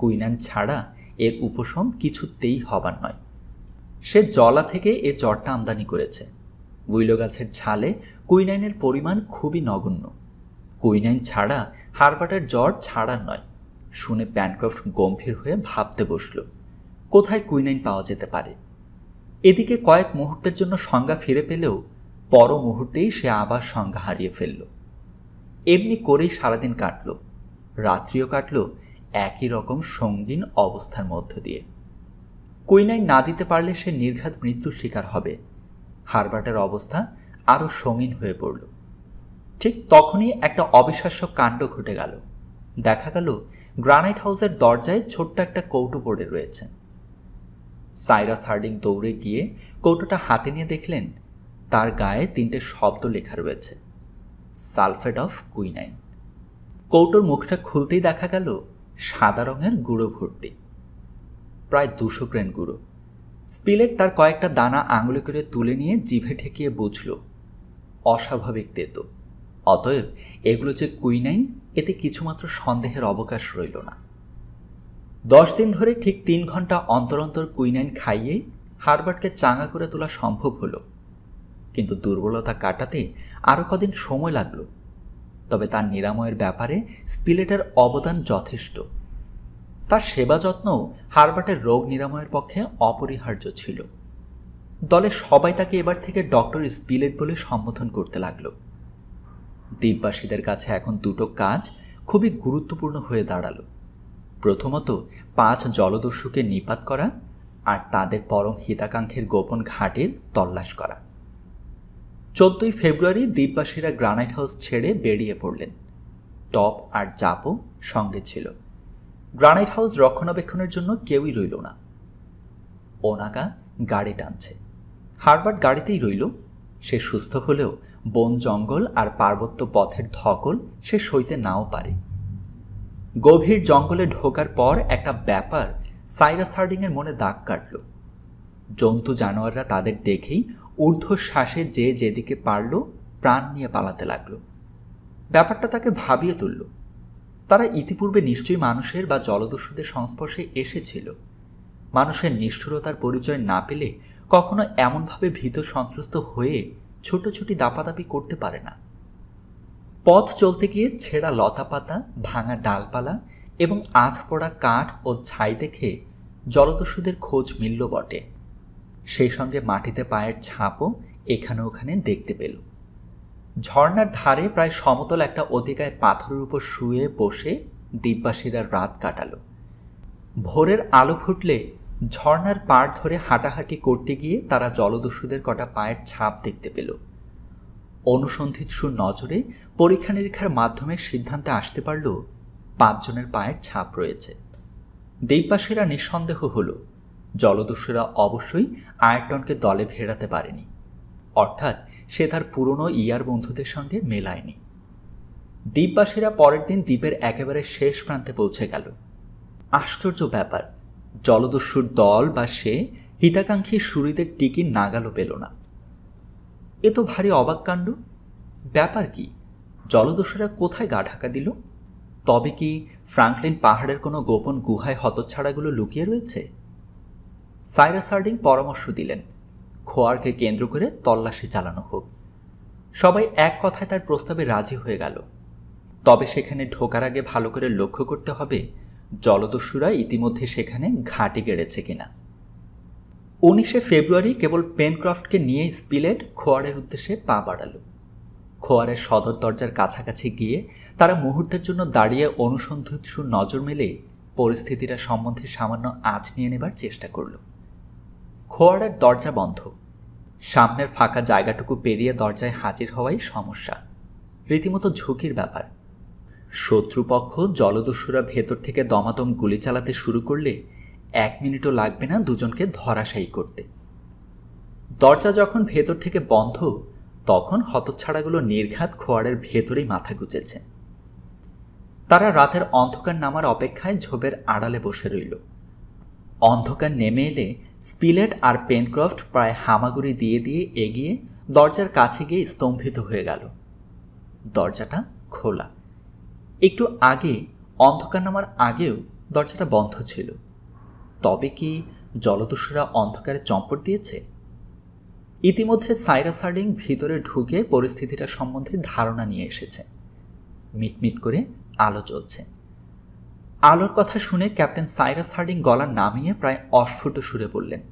কুইনান ছাড়া এর উপশম কিছুতেই হবার নয় সে জলা থেকে এ জ্বরটা আমদানি করেছে উইলো গাছের ছালে কুইনাইনের পরিমাণ খুবই নগণ্য কুইনাইন ছাড়া হারবার্টের জ্বর ছাড়ার নয় শুনে প্যানক্রফট গম্ভীর হয়ে ভাবতে বসল কোথায় কুইনাইন পাওয়া যেতে পারে এদিকে কয়েক মুহূর্তের জন্য সংজ্ঞা ফিরে পেলেও পর মুহূর্তেই সে আবার সংজ্ঞা হারিয়ে ফেলল এমনি করেই সারাদিন কাটল রাত্রিও কাটল একই রকম সঙ্গীন অবস্থার মধ্য দিয়ে কুইনাই না দিতে পারলে সে নির্ঘাত মৃত্যুর শিকার হবে হারবার্টের অবস্থা আরও সঙ্গীন হয়ে পড়ল ঠিক তখনই একটা অবিশ্বাস্য কাণ্ড ঘটে গেল দেখা গেল গ্রানাইট হাউসের দরজায় ছোট্ট একটা কৌটো পড়ে রয়েছে সাইরাস হার্ডিং দৌড়ে গিয়ে কৌটোটা হাতে নিয়ে দেখলেন তার গায়ে তিনটে শব্দ লেখা রয়েছে সালফেট অফ কুইনাইন কৌটোর মুখটা খুলতেই দেখা গেল সাদা রঙের গুঁড়ো ভর্তি প্রায় দুশো গ্রেন গুঁড়ো স্পিলেট তার কয়েকটা দানা আঙুলে করে তুলে নিয়ে জিভে ঠেকিয়ে বুঝল অস্বাভাবিক তেতো অতএব এগুলো যে কুইনাইন এতে কিছুমাত্র সন্দেহের অবকাশ রইল না দশ দিন ধরে ঠিক তিন ঘন্টা অন্তর অন্তর কুইনাইন খাইয়েই হারবার্টকে চাঙা করে তোলা সম্ভব হলো কিন্তু দুর্বলতা কাটাতে আরও কদিন সময় লাগল তবে তার নিরাময়ের ব্যাপারে স্পিলেটের অবদান যথেষ্ট তার সেবা যত্নও হারবার্টের রোগ নিরাময়ের পক্ষে অপরিহার্য ছিল দলে সবাই তাকে এবার থেকে ডক্টর স্পিলেট বলে সম্বোধন করতে লাগলো দ্বীপবাসীদের কাছে এখন দুটো কাজ খুবই গুরুত্বপূর্ণ হয়ে দাঁড়ালো প্রথমত পাঁচ জলদস্যুকে নিপাত করা আর তাদের পরম হিতাকাঙ্ক্ষীর গোপন ঘাটের তল্লাশ করা চোদ্দই ফেব্রুয়ারি দ্বীপবাসীরা গ্রানাইট হাউস ছেড়ে বেরিয়ে পড়লেন টপ আর জাপও সঙ্গে ছিল গ্রানাইট হাউস রক্ষণাবেক্ষণের জন্য কেউই রইল না ওনাগা গাড়ি টানছে হারবার্ট গাড়িতেই রইল সে সুস্থ হলেও বন জঙ্গল আর পার্বত্য পথের ধকল সে সইতে নাও পারে গভীর জঙ্গলে ঢোকার পর একটা ব্যাপার সাইরাস হার্ডিংয়ের মনে দাগ কাটল জন্তু জানোয়াররা তাদের দেখেই ঊর্ধ্বশ্বাসে যে যেদিকে পারল প্রাণ নিয়ে পালাতে লাগলো ব্যাপারটা তাকে ভাবিয়ে তুলল তারা ইতিপূর্বে নিশ্চয়ই মানুষের বা জলদস্যুদের সংস্পর্শে এসেছিল মানুষের নিষ্ঠুরতার পরিচয় না পেলে কখনো এমনভাবে ভীত সন্ত্রস্ত হয়ে ছোটোছুটি দাপাদাপি করতে পারে না পথ চলতে গিয়ে ছেঁড়া লতাপাতা ভাঙা ডালপালা এবং আধ পড়া কাঠ ও ছাই দেখে জলদস্যুদের খোঁজ মিলল বটে সেই সঙ্গে মাটিতে পায়ের ছাপও এখানে ওখানে দেখতে পেল ঝর্নার ধারে প্রায় সমতল একটা অতিকায় পাথরের উপর শুয়ে বসে দিব্যাসীরা রাত কাটাল ভোরের আলো ফুটলে ঝর্নার পাড় ধরে হাঁটাহাঁটি করতে গিয়ে তারা জলদস্যুদের কটা পায়ের ছাপ দেখতে পেল অনুসন্ধিৎসুর নজরে পরীক্ষা নিরীক্ষার মাধ্যমে সিদ্ধান্তে আসতে পারলেও পাঁচজনের পায়ের ছাপ রয়েছে দ্বীপবাসীরা নিঃসন্দেহ হল জলদস্যুরা অবশ্যই আয়টনকে দলে ভেড়াতে পারেনি অর্থাৎ সে তার পুরনো ইয়ার বন্ধুদের সঙ্গে মেলায়নি দ্বীপবাসীরা পরের দিন দ্বীপের একেবারে শেষ প্রান্তে পৌঁছে গেল আশ্চর্য ব্যাপার জলদস্যুর দল বা সে হিতাকাঙ্ক্ষী সুরিদের টিকি নাগালো পেল না এ তো ভারী অবাক কাণ্ড ব্যাপার কি জলদস্যুরা কোথায় গা ঢাকা দিল তবে কি ফ্রাঙ্কলিন পাহাড়ের কোনো গোপন গুহায় হতচ্ছাড়াগুলো লুকিয়ে রয়েছে সাইরা সার্ডিং পরামর্শ দিলেন খোয়ারকে কেন্দ্র করে তল্লাশি চালানো হোক সবাই এক কথায় তার প্রস্তাবে রাজি হয়ে গেল তবে সেখানে ঢোকার আগে ভালো করে লক্ষ্য করতে হবে জলদস্যুরা ইতিমধ্যে সেখানে ঘাঁটি গেড়েছে কিনা উনিশে ফেব্রুয়ারি কেবল পেনক্রাফ্টকে নিয়ে স্পিলেট খোয়ারের উদ্দেশ্যে পা বাড়ালো খোয়ারের সদর দরজার কাছাকাছি গিয়ে তারা মুহূর্তের জন্য দাঁড়িয়ে অনুসন্ধিৎসু নজর মেলে পরিস্থিতিটা সম্বন্ধে সামান্য আঁচ নিয়ে নেবার চেষ্টা করল খোয়ারের দরজা বন্ধ সামনের ফাঁকা জায়গাটুকু পেরিয়ে দরজায় হাজির হওয়াই সমস্যা রীতিমতো ঝুঁকির ব্যাপার শত্রুপক্ষ জলদস্যুরা ভেতর থেকে দমাদম গুলি চালাতে শুরু করলে এক মিনিটও লাগবে না দুজনকে ধরাশায়ী করতে দরজা যখন ভেতর থেকে বন্ধ তখন হতচ্ছাড়াগুলো নির্ঘাত খোয়ারের ভেতরেই মাথা গুজেছে তারা রাতের অন্ধকার নামার অপেক্ষায় ঝোপের আড়ালে বসে রইল অন্ধকার নেমে এলে স্পিলেট আর পেনক্রফট প্রায় হামাগুড়ি দিয়ে দিয়ে এগিয়ে দরজার কাছে গিয়ে স্তম্ভিত হয়ে গেল দরজাটা খোলা একটু আগে অন্ধকার নামার আগেও দরজাটা বন্ধ ছিল তবে কি জলদস্যুরা অন্ধকারে চম্পট দিয়েছে ইতিমধ্যে সাইরাস হার্ডিং ভিতরে ঢুকে পরিস্থিতিটা সম্বন্ধে ধারণা নিয়ে এসেছে মিটমিট করে আলো চলছে আলোর কথা শুনে ক্যাপ্টেন সাইরাস হার্ডিং গলা নামিয়ে প্রায় অস্ফুট সুরে বললেন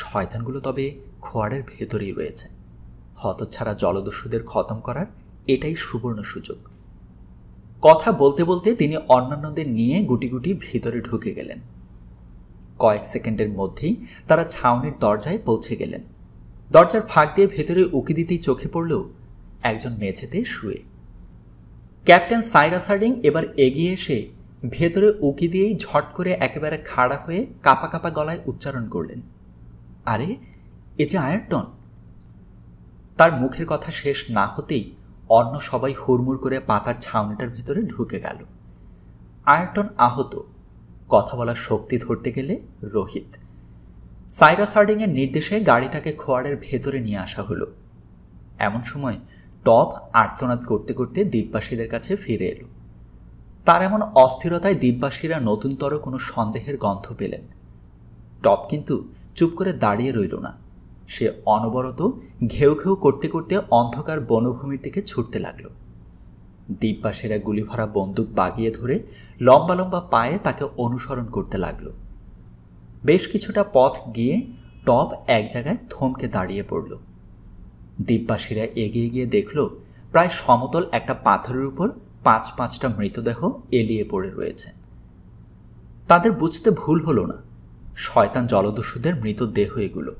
শয়তানগুলো তবে খোয়ারের ভেতরেই রয়েছে হতচ্ছাড়া জলদস্যুদের খতম করার এটাই সুবর্ণ সুযোগ কথা বলতে বলতে তিনি অন্যান্যদের নিয়ে গুটি গুটি ভিতরে ঢুকে গেলেন কয়েক সেকেন্ডের মধ্যেই তারা ছাউনির দরজায় পৌঁছে গেলেন দরজার ফাঁক দিয়ে ভেতরে উকি দিতেই চোখে পড়ল একজন মেঝেতে শুয়ে ক্যাপ্টেন সাইরা সার্ডিং এবার এগিয়ে এসে ভেতরে উকি দিয়েই ঝট করে একেবারে খাড়া হয়ে কাপা কাপা গলায় উচ্চারণ করলেন আরে এ যে আয়ারটন তার মুখের কথা শেষ না হতেই অন্য সবাই হুড়মুড় করে পাতার ছাউনিটার ভেতরে ঢুকে গেল আয়ারটন আহত কথা বলার শক্তি ধরতে গেলে রোহিত সাইরাস হার্ডিংয়ের নির্দেশে গাড়িটাকে খোয়ারের ভেতরে নিয়ে আসা হলো এমন সময় টপ আর্তনাদ করতে করতে দ্বীপবাসীদের কাছে ফিরে এলো তার এমন অস্থিরতায় দ্বীপবাসীরা নতুনতর কোনো সন্দেহের গন্ধ পেলেন টপ কিন্তু চুপ করে দাঁড়িয়ে রইল না সে অনবরত ঘেউ ঘেউ করতে করতে অন্ধকার বনভূমির দিকে ছুটতে লাগল দ্বীপবাসীরা গুলিভরা বন্দুক বাগিয়ে ধরে লম্বা লম্বা পায়ে তাকে অনুসরণ করতে লাগলো বেশ কিছুটা পথ গিয়ে টপ এক জায়গায় থমকে দাঁড়িয়ে পড়ল দ্বীপবাসীরা এগিয়ে গিয়ে দেখল প্রায় সমতল একটা পাথরের উপর পাঁচ পাঁচটা মৃতদেহ এলিয়ে পড়ে রয়েছে তাদের বুঝতে ভুল হলো না শয়তান জলদস্যুদের মৃতদেহ এগুলো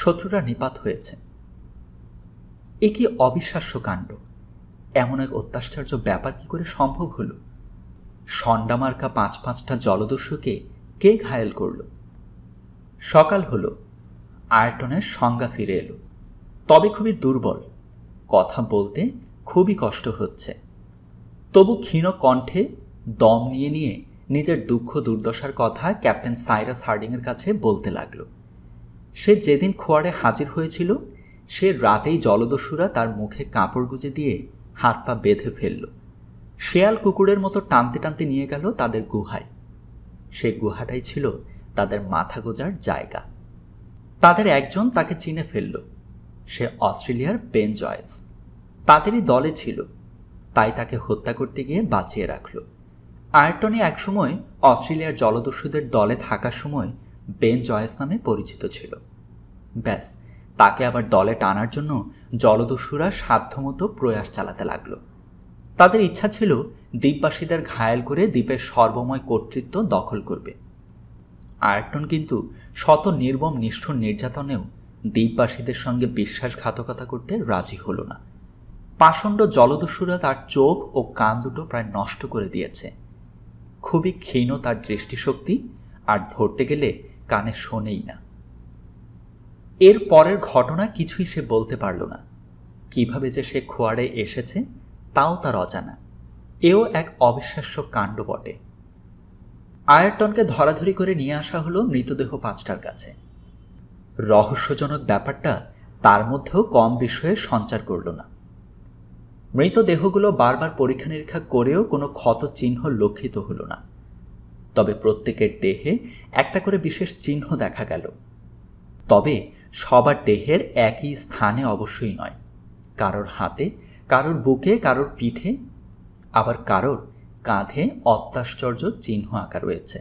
শত্রুরা নিপাত হয়েছে এ কি অবিশ্বাস্য কাণ্ড এমন এক অত্যাশ্চর্য ব্যাপার কি করে সম্ভব হলো সন্ডামার্কা পাঁচ পাঁচটা জলদস্যুকে কে ঘায়েল করলো সকাল হলো আয়টনের সংজ্ঞা ফিরে এলো তবে খুবই দুর্বল কথা বলতে খুবই কষ্ট হচ্ছে তবু ক্ষীণ কণ্ঠে দম নিয়ে নিয়ে নিজের দুঃখ দুর্দশার কথা ক্যাপ্টেন সাইরাস হার্ডিংয়ের কাছে বলতে লাগল সে যেদিন খোয়ারে হাজির হয়েছিল সে রাতেই জলদস্যুরা তার মুখে কাপড় গুঁজে দিয়ে হাত পা বেঁধে ফেলল শেয়াল কুকুরের মতো টানতে টানতে নিয়ে গেল তাদের গুহায় সে গুহাটাই ছিল তাদের মাথা গোজার জায়গা তাদের একজন তাকে চিনে ফেলল সে অস্ট্রেলিয়ার বেন জয়েস তাদেরই দলে ছিল তাই তাকে হত্যা করতে গিয়ে বাঁচিয়ে রাখল আয়ারটনে একসময় অস্ট্রেলিয়ার জলদস্যুদের দলে থাকার সময় বেন জয়েস নামে পরিচিত ছিল ব্যাস তাকে আবার দলে টানার জন্য জলদস্যুরা সাধ্যমতো প্রয়াস চালাতে লাগলো তাদের ইচ্ছা ছিল দ্বীপবাসীদের ঘায়াল করে দ্বীপের সর্বময় কর্তৃত্ব দখল করবে আয়ারটন কিন্তু শত নির্বম নিষ্ঠুর নির্যাতনেও দ্বীপবাসীদের সঙ্গে বিশ্বাসঘাতকতা করতে রাজি হল না পাষণ্ড জলদস্যুরা তার চোখ ও কান দুটো প্রায় নষ্ট করে দিয়েছে খুবই ক্ষীণ তার দৃষ্টিশক্তি আর ধরতে গেলে কানে শোনেই না এর পরের ঘটনা কিছুই সে বলতে পারল না কিভাবে যে সে খোয়ারে এসেছে তাও তার অজানা এও এক অবিশ্বাস্য কাণ্ড বটে আয়ারটনকে ধরাধরি করে নিয়ে আসা হলো মৃতদেহ পাঁচটার কাছে রহস্যজনক ব্যাপারটা তার মধ্যেও কম বিষয়ে সঞ্চার করল না মৃতদেহগুলো বারবার পরীক্ষা নিরীক্ষা করেও কোনো ক্ষত চিহ্ন লক্ষিত হলো না তবে প্রত্যেকের দেহে একটা করে বিশেষ চিহ্ন দেখা গেল তবে সবার দেহের একই স্থানে অবশ্যই নয় কারোর হাতে কারোর বুকে কারোর পিঠে আবার কারোর কাঁধে অত্যাশ্চর্য চিহ্ন আঁকা রয়েছে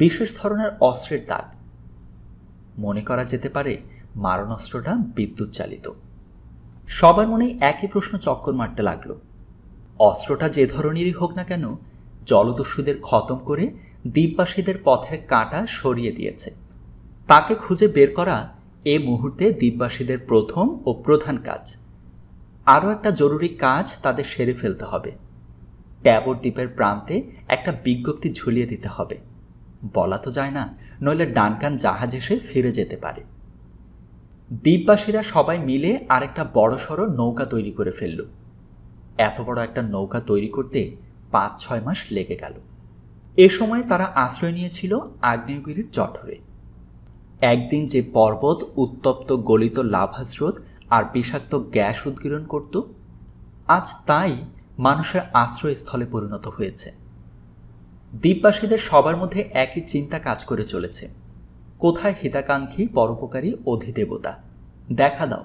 বিশেষ ধরনের অস্ত্রের দাগ মনে করা যেতে পারে মারণাস্ত্রটা বিদ্যুৎ চালিত সবার মনেই একই প্রশ্ন চক্কর মারতে লাগল অস্ত্রটা যে ধরনেরই হোক না কেন জলদস্যুদের খতম করে দ্বীপবাসীদের পথের কাঁটা সরিয়ে দিয়েছে তাকে খুঁজে বের করা এ মুহূর্তে দ্বীপবাসীদের প্রথম ও প্রধান কাজ আরও একটা জরুরি কাজ তাদের সেরে ফেলতে হবে ট্যাবর দ্বীপের প্রান্তে একটা বিজ্ঞপ্তি ঝুলিয়ে দিতে হবে বলা তো যায় না নইলে ডানকান জাহাজ এসে ফিরে যেতে পারে দ্বীপবাসীরা সবাই মিলে আরেকটা বড়সড় নৌকা তৈরি করে ফেলল এত বড় একটা নৌকা তৈরি করতে পাঁচ ছয় মাস লেগে গেল এ সময় তারা আশ্রয় নিয়েছিল আগ্নেয়গিরির জঠরে একদিন যে পর্বত উত্তপ্ত গলিত লাভাস্রোত আর বিষাক্ত গ্যাস উদ্গীরণ করত আজ তাই মানুষের আশ্রয়স্থলে পরিণত হয়েছে দ্বীপবাসীদের সবার মধ্যে একই চিন্তা কাজ করে চলেছে কোথায় হিতাকাঙ্ক্ষী পরোপকারী অধিদেবতা দেখা দাও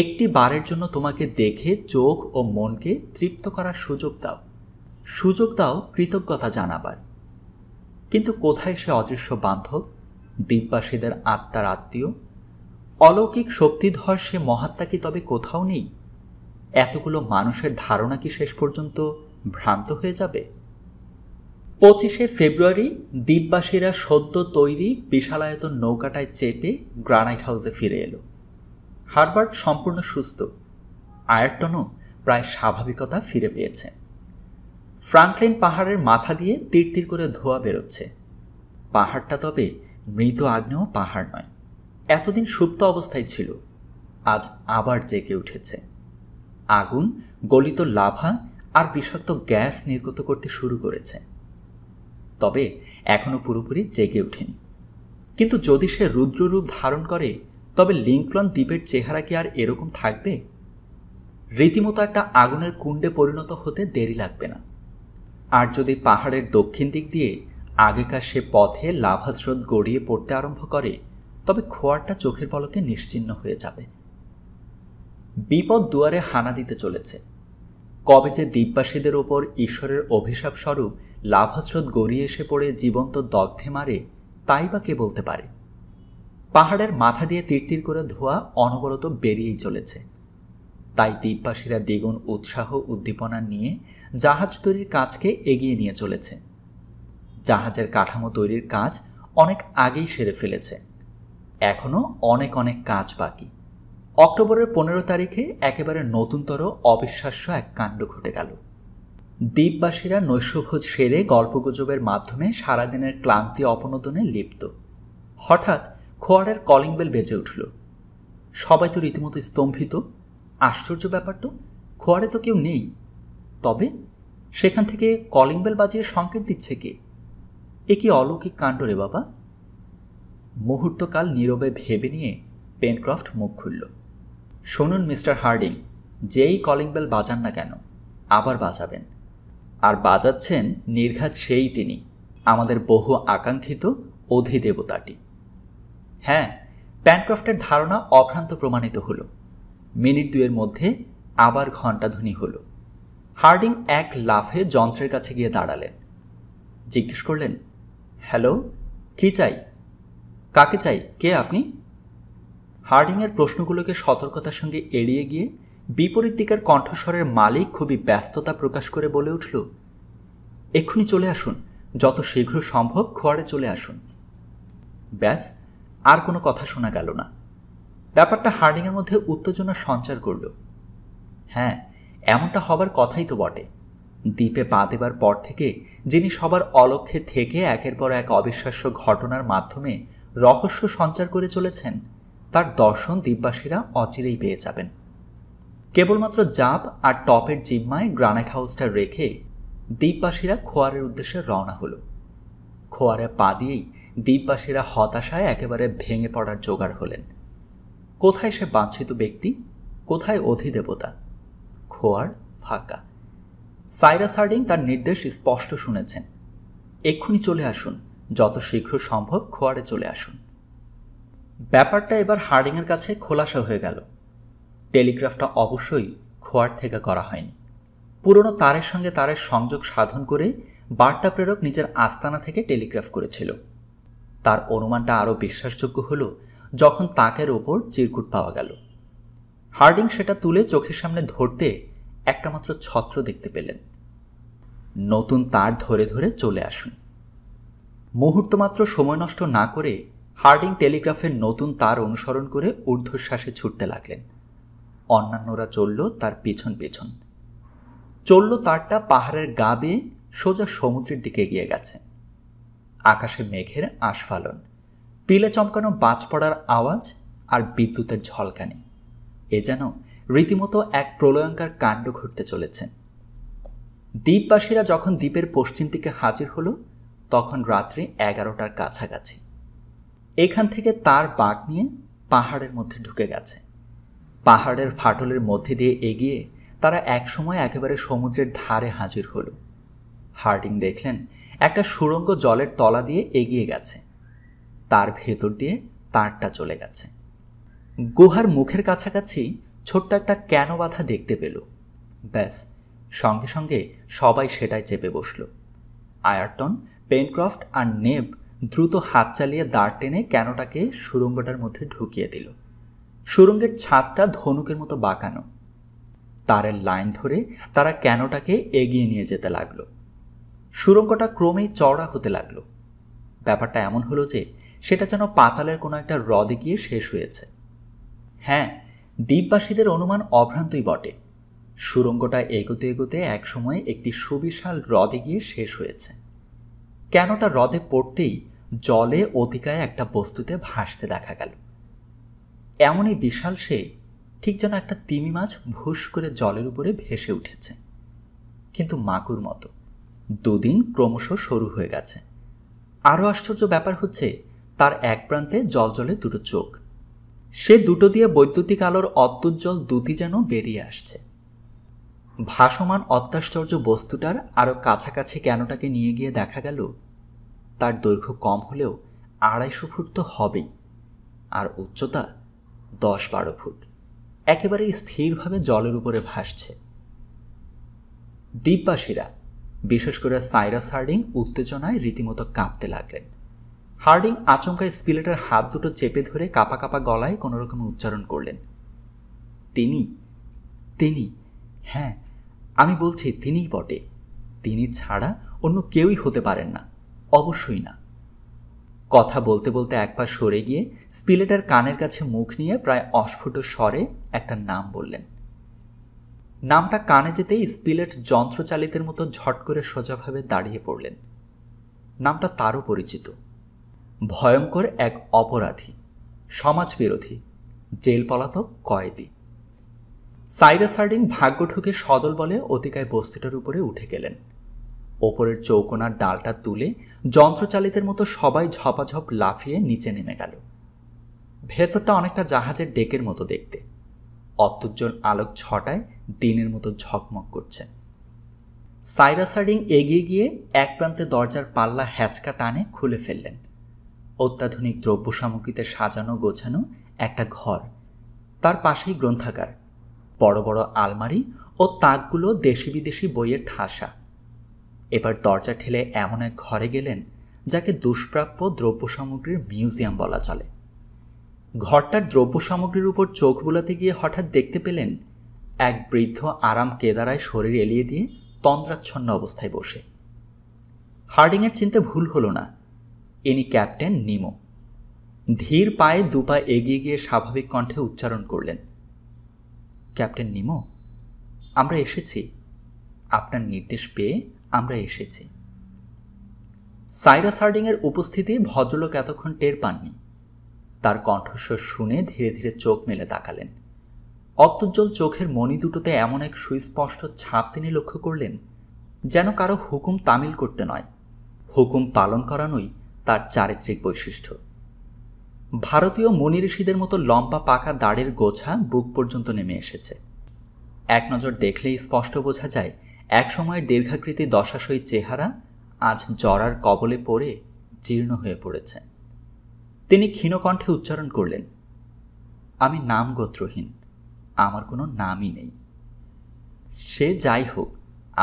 একটি বারের জন্য তোমাকে দেখে চোখ ও মনকে তৃপ্ত করার সুযোগ দাও সুযোগ দাও কৃতজ্ঞতা জানাবার কিন্তু কোথায় সে অদৃশ্য বান্ধব দ্বীপবাসীদের আত্মার আত্মীয় অলৌকিক শক্তিধর সে মহাত্মা কি তবে কোথাও নেই এতগুলো মানুষের ধারণা কি শেষ পর্যন্ত ভ্রান্ত হয়ে যাবে পঁচিশে ফেব্রুয়ারি দ্বীপবাসীরা সদ্য তৈরি বিশালায়তন নৌকাটায় চেপে গ্রানাইট হাউসে ফিরে এলো হারবার্ট সম্পূর্ণ সুস্থ আয়ারটনও প্রায় স্বাভাবিকতা ফিরে পেয়েছে ফ্রাঙ্কলিন পাহাড়ের মাথা দিয়ে তীর তীর করে ধোয়া বেরোচ্ছে পাহাড়টা তবে মৃত আগ্নেয় পাহাড় নয় এতদিন সুপ্ত অবস্থায় ছিল আজ আবার জেগে উঠেছে আগুন গলিত লাভা আর বিষাক্ত গ্যাস নির্গত করতে শুরু করেছে তবে এখনও পুরোপুরি জেগে ওঠেনি কিন্তু যদি সে রুদ্ররূপ ধারণ করে তবে লিঙ্কলন দ্বীপের চেহারা কি আর এরকম থাকবে রীতিমতো একটা আগুনের কুণ্ডে পরিণত হতে দেরি লাগবে না আর যদি পাহাড়ের দক্ষিণ দিক দিয়ে আগেকার সে পথে লাভাস্রোত গড়িয়ে পড়তে আরম্ভ করে তবে খোয়ারটা চোখের পলকে নিশ্চিন্ন হয়ে যাবে বিপদ দুয়ারে হানা দিতে চলেছে কবে যে দ্বীপবাসীদের ওপর ঈশ্বরের অভিশাপ স্বরূপ লাভাস্রোত গড়িয়ে এসে পড়ে জীবন্ত দগ্ধে মারে তাই বা কে বলতে পারে পাহাড়ের মাথা দিয়ে তীর করে ধোয়া অনবরত বেরিয়েই চলেছে তাই দ্বীপবাসীরা দ্বিগুণ উৎসাহ উদ্দীপনা নিয়ে জাহাজ তৈরির কাজকে এগিয়ে নিয়ে চলেছে জাহাজের কাঠামো তৈরির কাজ অনেক আগেই সেরে ফেলেছে এখনও অনেক অনেক কাজ বাকি অক্টোবরের পনেরো তারিখে একেবারে নতুনতর অবিশ্বাস্য এক কাণ্ড ঘটে গেল দ্বীপবাসীরা নৈশভোজ সেরে গল্পগুজবের মাধ্যমে সারাদিনের ক্লান্তি অপনোদনে লিপ্ত হঠাৎ খোয়ারের কলিং বেল বেজে উঠল সবাই তো রীতিমতো স্তম্ভিত আশ্চর্য ব্যাপার তো খোয়ারে তো কেউ নেই তবে সেখান থেকে কলিং বেল বাজিয়ে সংকেত দিচ্ছে কে এ কি অলৌকিক কাণ্ড রে বাবা মুহূর্তকাল নীরবে ভেবে নিয়ে পেনক্রফট মুখ খুলল শুনুন মিস্টার হার্ডিং যেই কলিং বেল বাজান না কেন আবার বাজাবেন আর বাজাচ্ছেন নির্ঘাত সেই তিনি আমাদের বহু আকাঙ্ক্ষিত অধিদেবতাটি হ্যাঁ প্যানক্রফটের ধারণা অভ্রান্ত প্রমাণিত হল মিনিট দুয়ের মধ্যে আবার ঘণ্টাধ্বনি হল হার্ডিং এক লাফে যন্ত্রের কাছে গিয়ে দাঁড়ালেন জিজ্ঞেস করলেন হ্যালো কি চাই কাকে চাই কে আপনি হার্ডিংয়ের প্রশ্নগুলোকে সতর্কতার সঙ্গে এড়িয়ে গিয়ে বিপরীত দিকের কণ্ঠস্বরের মালিক খুবই ব্যস্ততা প্রকাশ করে বলে উঠল এক্ষুনি চলে আসুন যত শীঘ্র সম্ভব খোয়ারে চলে আসুন ব্যাস আর কোনো কথা শোনা গেল না ব্যাপারটা হার্ডিংয়ের মধ্যে উত্তেজনা সঞ্চার করল হ্যাঁ এমনটা হবার কথাই তো বটে দ্বীপে পা দেবার পর থেকে যিনি সবার অলক্ষ্যে থেকে একের পর এক অবিশ্বাস্য ঘটনার মাধ্যমে রহস্য সঞ্চার করে চলেছেন তার দর্শন দ্বীপবাসীরা অচিরেই পেয়ে যাবেন কেবলমাত্র জাপ আর টপের জিম্মায় গ্রানাইট হাউসটা রেখে দ্বীপবাসীরা খোয়ারের উদ্দেশ্যে রওনা হলো খোয়ারে পা দিয়েই দ্বীপবাসীরা হতাশায় একেবারে ভেঙে পড়ার জোগাড় হলেন কোথায় সে বাঞ্ছিত ব্যক্তি কোথায় অধিদেবতা খোয়ার ফাঁকা সাইরা সার্ডিং তার নির্দেশ স্পষ্ট শুনেছেন এক্ষুনি চলে আসুন যত শীঘ্র সম্ভব খোয়ারে চলে আসুন ব্যাপারটা এবার হার্ডিংয়ের কাছে খোলাসা হয়ে গেল টেলিগ্রাফটা অবশ্যই খোয়ার থেকে করা হয়নি পুরনো তারের সঙ্গে তারের সংযোগ সাধন করে বার্তা প্রেরক নিজের আস্তানা থেকে টেলিগ্রাফ করেছিল তার অনুমানটা আরও বিশ্বাসযোগ্য হল যখন তাকের ওপর চিরকুট পাওয়া গেল হার্ডিং সেটা তুলে চোখের সামনে ধরতে একটা মাত্র ছত্র দেখতে পেলেন নতুন তার ধরে ধরে চলে আসুন মুহূর্ত মাত্র সময় নষ্ট না করে হার্ডিং টেলিগ্রাফের নতুন তার অনুসরণ করে ঊর্ধ্বশ্বাসে ছুটতে লাগলেন অন্যান্যরা চলল তার পেছন পেছন চলল তারটা পাহাড়ের গা বেয়ে সোজা সমুদ্রের দিকে এগিয়ে গেছে আকাশে মেঘের আস্ফালন পিলে চমকানো বাজ পড়ার আওয়াজ আর বিদ্যুতের ঝলকানি এ যেন রীতিমতো এক প্রলয়ঙ্কার কাণ্ড ঘটতে চলেছে দ্বীপবাসীরা যখন দ্বীপের পশ্চিম দিকে হাজির হলো তখন রাত্রি এগারোটার কাছাকাছি এখান থেকে তার বাঘ নিয়ে পাহাড়ের মধ্যে ঢুকে গেছে পাহাড়ের ফাটলের মধ্যে দিয়ে এগিয়ে তারা একসময় একেবারে সমুদ্রের ধারে হাজির হলো হার্ডিং দেখলেন একটা সুড়ঙ্গ জলের তলা দিয়ে এগিয়ে গেছে তার ভেতর দিয়ে তারটা চলে গেছে গুহার মুখের কাছাকাছি ছোট্ট একটা কেন বাধা দেখতে পেল ব্যাস সঙ্গে সঙ্গে সবাই সেটাই চেপে বসল আয়ারটন পেনক্রফট আর নেভ দ্রুত হাত চালিয়ে দাঁড় টেনে ক্যানোটাকে সুরঙ্গটার মধ্যে ঢুকিয়ে দিল সুরঙ্গের ছাদটা ধনুকের মতো বাঁকানো তারের লাইন ধরে তারা ক্যানোটাকে এগিয়ে নিয়ে যেতে লাগলো সুরঙ্গটা ক্রমেই চওড়া হতে লাগলো ব্যাপারটা এমন হলো যে সেটা যেন পাতালের কোনো একটা হ্রদে গিয়ে শেষ হয়েছে হ্যাঁ দ্বীপবাসীদের অনুমান অভ্রান্তই বটে সুরঙ্গটা এগোতে এগোতে একসময় একটি সুবিশাল হ্রদে গিয়ে শেষ হয়েছে কেনটা হ্রদে পড়তেই জলে অতিকায় একটা বস্তুতে ভাসতে দেখা গেল এমনই বিশাল সে ঠিক যেন একটা তিমি মাছ ভুস করে জলের উপরে ভেসে উঠেছে কিন্তু মাকুর মতো দুদিন ক্রমশ সরু হয়ে গেছে আরও আশ্চর্য ব্যাপার হচ্ছে তার এক প্রান্তে জল জলে দুটো চোখ সে দুটো দিয়ে বৈদ্যুতিক আলোর অদ্যুজ্জ্বল দুটি যেন বেরিয়ে আসছে ভাসমান অত্যাশ্চর্য বস্তুটার আরও কাছাকাছি কেনটাকে নিয়ে গিয়ে দেখা গেল তার দৈর্ঘ্য কম হলেও আড়াইশো ফুট তো হবেই আর উচ্চতা দশ বারো ফুট একেবারে স্থিরভাবে জলের উপরে ভাসছে দ্বীপবাসীরা বিশেষ করে সাইরাস হার্ডিং উত্তেজনায় রীতিমতো কাঁপতে লাগলেন হার্ডিং আচমকায় স্পিলেটের হাত দুটো চেপে ধরে কাপা কাপা গলায় কোনো রকম উচ্চারণ করলেন তিনি তিনি হ্যাঁ আমি বলছি তিনিই বটে তিনি ছাড়া অন্য কেউই হতে পারেন না অবশ্যই না কথা বলতে বলতে এক পা সরে গিয়ে স্পিলেটার কানের কাছে মুখ নিয়ে প্রায় অস্ফুট স্বরে একটা নাম বললেন নামটা কানে যেতেই স্পিলেট যন্ত্রচালিতের মতো ঝট করে সোজাভাবে দাঁড়িয়ে পড়লেন নামটা তারও পরিচিত ভয়ঙ্কর এক অপরাধী সমাজ বিরোধী জেল পলাতক কয়েদি সাইরাস ভাগ্য ঠুকে সদল বলে অতিকায় বস্তিটার উপরে উঠে গেলেন ওপরের চৌকোনার ডালটা তুলে যন্ত্রচালিতের মতো সবাই ঝপাঝপ লাফিয়ে নিচে নেমে গেল ভেতরটা অনেকটা জাহাজের ডেকের মতো দেখতে অত্যুজ্জ্বল আলোক ছটায় দিনের মতো ঝকমক করছে সাইরাস এগিয়ে গিয়ে এক প্রান্তে দরজার পাল্লা হ্যাচকা টানে খুলে ফেললেন অত্যাধুনিক দ্রব্য সামগ্রীতে সাজানো গোছানো একটা ঘর তার পাশেই গ্রন্থাগার বড় বড় আলমারি ও তাকগুলো দেশি বিদেশি বইয়ের ঠাসা এবার দরজা ঠেলে এমন এক ঘরে গেলেন যাকে দুষ্প্রাপ্য দ্রব্য সামগ্রীর মিউজিয়াম বলা চলে ঘরটার দ্রব্য সামগ্রীর উপর চোখ বুলাতে গিয়ে হঠাৎ দেখতে পেলেন এক বৃদ্ধ আরাম কেদারায় শরীর এলিয়ে দিয়ে তন্দ্রাচ্ছন্ন অবস্থায় বসে হার্ডিংয়ের চিন্তা ভুল হলো না ইনি ক্যাপ্টেন নিমো ধীর পায়ে দুপা এগিয়ে গিয়ে স্বাভাবিক কণ্ঠে উচ্চারণ করলেন ক্যাপ্টেন নিমো আমরা এসেছি আপনার নির্দেশ পেয়ে আমরা এসেছি সাইরাস হার্ডিংয়ের উপস্থিতি ভদ্রলোক এতক্ষণ টের পাননি তার কণ্ঠস্বর শুনে ধীরে ধীরে চোখ মেলে তাকালেন অত্যুজ্জ্বল চোখের মণি দুটোতে এমন এক সুস্পষ্ট ছাপ তিনি লক্ষ্য করলেন যেন কারো হুকুম তামিল করতে নয় হুকুম পালন করানোই তার চারিত্রিক বৈশিষ্ট্য ভারতীয় মণি ঋষিদের মতো লম্বা পাকা দাড়ের গোছা বুক পর্যন্ত নেমে এসেছে এক নজর দেখলেই স্পষ্ট বোঝা যায় একসময়ের দীর্ঘাকৃতি দশাশয়ী চেহারা আজ জরার কবলে পড়ে জীর্ণ হয়ে পড়েছে তিনি ক্ষীণকণ্ঠে উচ্চারণ করলেন আমি নাম গোত্রহীন আমার কোনো নামই নেই সে যাই হোক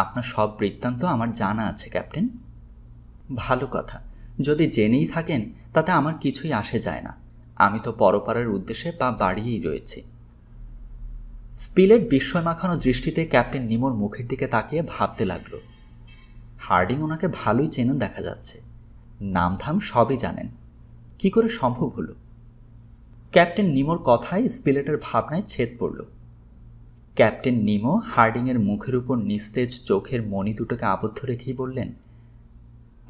আপনার সব বৃত্তান্ত আমার জানা আছে ক্যাপ্টেন ভালো কথা যদি জেনেই থাকেন তাতে আমার কিছুই আসে যায় না আমি তো পরপারের উদ্দেশ্যে বা বাড়িয়েই রয়েছি স্পিলেট বিস্ময় মাখানো দৃষ্টিতে ক্যাপ্টেন নিমোর মুখের দিকে তাকিয়ে ভাবতে লাগল হার্ডিং ওনাকে ভালোই চেনেন দেখা যাচ্ছে নাম থাম সবই জানেন কি করে সম্ভব হলো ক্যাপ্টেন নিমোর কথায় স্পিলেটের ভাবনায় ছেদ পড়ল ক্যাপ্টেন নিমো হার্ডিংয়ের মুখের উপর নিস্তেজ চোখের মণি দুটোকে আবদ্ধ রেখেই বললেন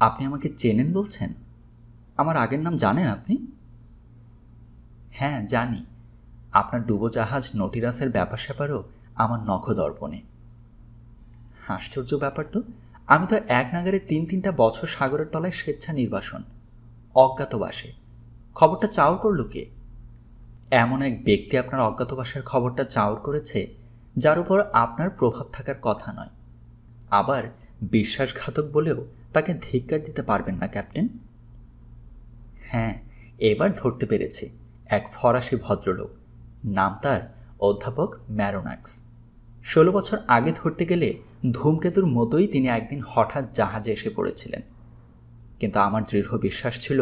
আপনি আমাকে চেনেন বলছেন আমার আগের নাম জানেন আপনি হ্যাঁ জানি আপনার ডুবোজাহাজ নটিরাসের ব্যাপার স্যাপারও আমার নখদর্পণে আশ্চর্য ব্যাপার তো আমি তো এক নাগারে তিন তিনটা বছর সাগরের তলায় স্বেচ্ছা নির্বাসন অজ্ঞাতবাসে খবরটা চাউর করল কে এমন এক ব্যক্তি আপনার অজ্ঞাতবাসের খবরটা চাউর করেছে যার উপর আপনার প্রভাব থাকার কথা নয় আবার বিশ্বাসঘাতক বলেও তাকে ধিক্কার দিতে পারবেন না ক্যাপ্টেন হ্যাঁ এবার ধরতে পেরেছি এক ফরাসি ভদ্রলোক নাম তার অধ্যাপক ম্যারোনাক্স ষোলো বছর আগে ধরতে গেলে ধূমকেতুর মতোই তিনি একদিন হঠাৎ জাহাজে এসে পড়েছিলেন কিন্তু আমার দৃঢ় বিশ্বাস ছিল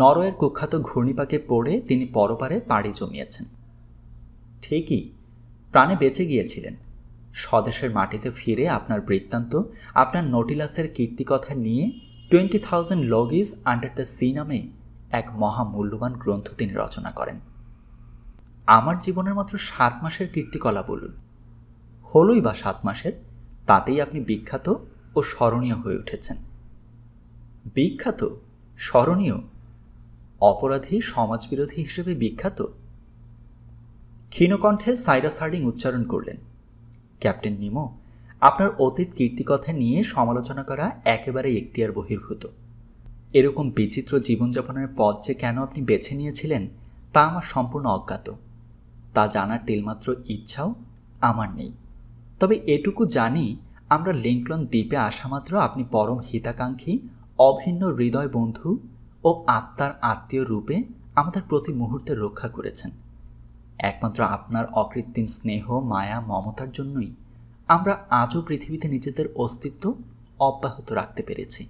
নরওয়ের কুখ্যাত ঘূর্ণিপাকে পড়ে তিনি পরপারে পাড়ি জমিয়েছেন ঠিকই প্রাণে বেঁচে গিয়েছিলেন স্বদেশের মাটিতে ফিরে আপনার বৃত্তান্ত আপনার নোটিলাসের কীর্তিকথা নিয়ে twenty thousand leagues under the sea নামে এক মহামূল্যবান গ্রন্থ তিনি রচনা করেন আমার জীবনের মাত্র সাত মাসের কীর্তিকলা বলুন হলোই বা সাত মাসের তাতেই আপনি বিখ্যাত ও স্মরণীয় হয়ে উঠেছেন বিখ্যাত স্মরণীয় অপরাধী সমাজবিরোধী হিসেবে বিখ্যাত ক্ষীণকণ্ঠে সাইরাস হার্ডিং উচ্চারণ করলেন ক্যাপ্টেন নিমো আপনার অতীত কীর্তিকথা নিয়ে সমালোচনা করা একেবারে এখতিয়ার বহির্ভূত এরকম বিচিত্র জীবনযাপনের পথ যে কেন আপনি বেছে নিয়েছিলেন তা আমার সম্পূর্ণ অজ্ঞাত তা জানার তিলমাত্র ইচ্ছাও আমার নেই তবে এটুকু জানি আমরা লিঙ্কলন দ্বীপে আসা মাত্র আপনি পরম হিতাকাঙ্ক্ষী অভিন্ন হৃদয় বন্ধু ও আত্মার আত্মীয় রূপে আমাদের প্রতি মুহূর্তে রক্ষা করেছেন একমাত্র আপনার অকৃত্রিম স্নেহ মায়া মমতার জন্যই আমরা আজও পৃথিবীতে নিজেদের অস্তিত্ব অব্যাহত রাখতে পেরেছি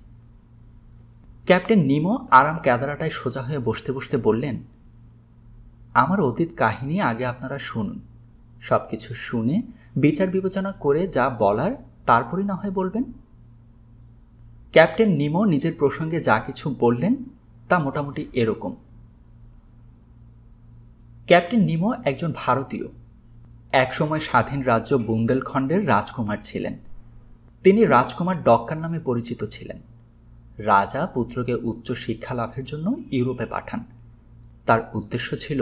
ক্যাপ্টেন নিমো আরাম ক্যাদারাটায় সোজা হয়ে বসতে বসতে বললেন আমার অতীত কাহিনী আগে আপনারা শুনুন সব কিছু শুনে বিচার বিবেচনা করে যা বলার তারপরই না হয় বলবেন ক্যাপ্টেন নিমো নিজের প্রসঙ্গে যা কিছু বললেন তা মোটামুটি এরকম ক্যাপ্টেন নিমো একজন ভারতীয় একসময় স্বাধীন রাজ্য বুন্দেলখণ্ডের রাজকুমার ছিলেন তিনি রাজকুমার ডক্কার নামে পরিচিত ছিলেন রাজা পুত্রকে উচ্চ শিক্ষা লাভের জন্য ইউরোপে পাঠান তার উদ্দেশ্য ছিল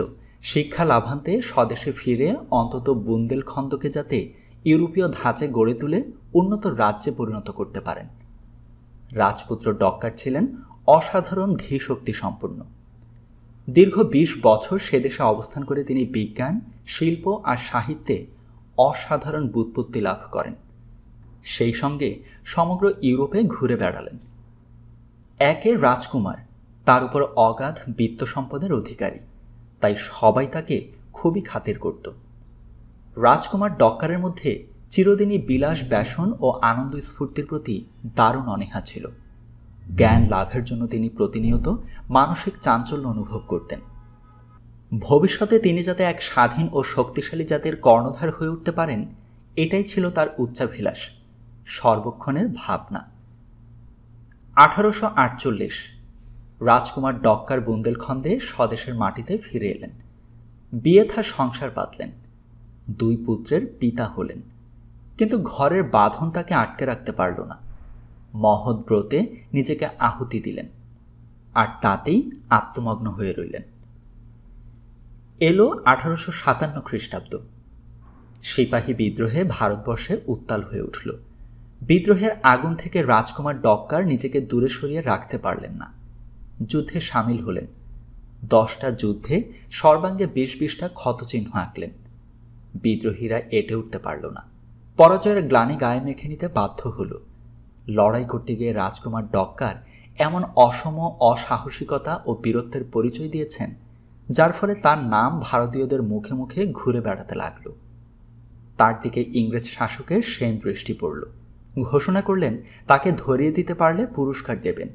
শিক্ষা লাভান্তে স্বদেশে ফিরে অন্তত বুন্দেল খন্দকে যাতে ইউরোপীয় ধাঁচে গড়ে তুলে উন্নত রাজ্যে পরিণত করতে পারেন রাজপুত্র ডক্কার ছিলেন অসাধারণ ধীশক্তি সম্পন্ন দীর্ঘ বিশ বছর সে দেশে অবস্থান করে তিনি বিজ্ঞান শিল্প আর সাহিত্যে অসাধারণ বুৎপত্তি লাভ করেন সেই সঙ্গে সমগ্র ইউরোপে ঘুরে বেড়ালেন একে রাজকুমার তার উপর অগাধ বিত্ত সম্পদের অধিকারী তাই সবাই তাকে খুবই খাতির করত রাজকুমার ডক্কারের মধ্যে চিরদিনই বিলাস ব্যাসন ও আনন্দ স্ফূর্তির প্রতি দারুণ অনেহা ছিল জ্ঞান লাভের জন্য তিনি প্রতিনিয়ত মানসিক চাঞ্চল্য অনুভব করতেন ভবিষ্যতে তিনি যাতে এক স্বাধীন ও শক্তিশালী জাতির কর্ণধার হয়ে উঠতে পারেন এটাই ছিল তার উচ্চাভিলাষ সর্বক্ষণের ভাবনা আঠারোশো আটচল্লিশ রাজকুমার ডক্কার বুন্দেলখন্দে স্বদেশের মাটিতে ফিরে এলেন বিয়ে থা সংসার পাতলেন দুই পুত্রের পিতা হলেন কিন্তু ঘরের বাঁধন তাকে আটকে রাখতে পারল না মহৎ ব্রতে নিজেকে আহুতি দিলেন আর তাতেই আত্মমগ্ন হয়ে রইলেন এলো আঠারোশো সাতান্ন খ্রিস্টাব্দ সিপাহী বিদ্রোহে ভারতবর্ষে উত্তাল হয়ে উঠল বিদ্রোহের আগুন থেকে রাজকুমার ডক্কার নিজেকে দূরে সরিয়ে রাখতে পারলেন না যুদ্ধে সামিল হলেন দশটা যুদ্ধে সর্বাঙ্গে বিশ বিশটা ক্ষতচিহ্ন আঁকলেন বিদ্রোহীরা এটে উঠতে পারল না পরাজয়ের গ্লানি গায়ে মেখে নিতে বাধ্য হল লড়াই করতে গিয়ে রাজকুমার ডক্কার এমন অসম অসাহসিকতা ও বীরত্বের পরিচয় দিয়েছেন যার ফলে তার নাম ভারতীয়দের মুখে মুখে ঘুরে বেড়াতে লাগল তার দিকে ইংরেজ শাসকের সেন দৃষ্টি পড়ল ঘোষণা করলেন তাকে ধরিয়ে দিতে পারলে পুরস্কার দেবেন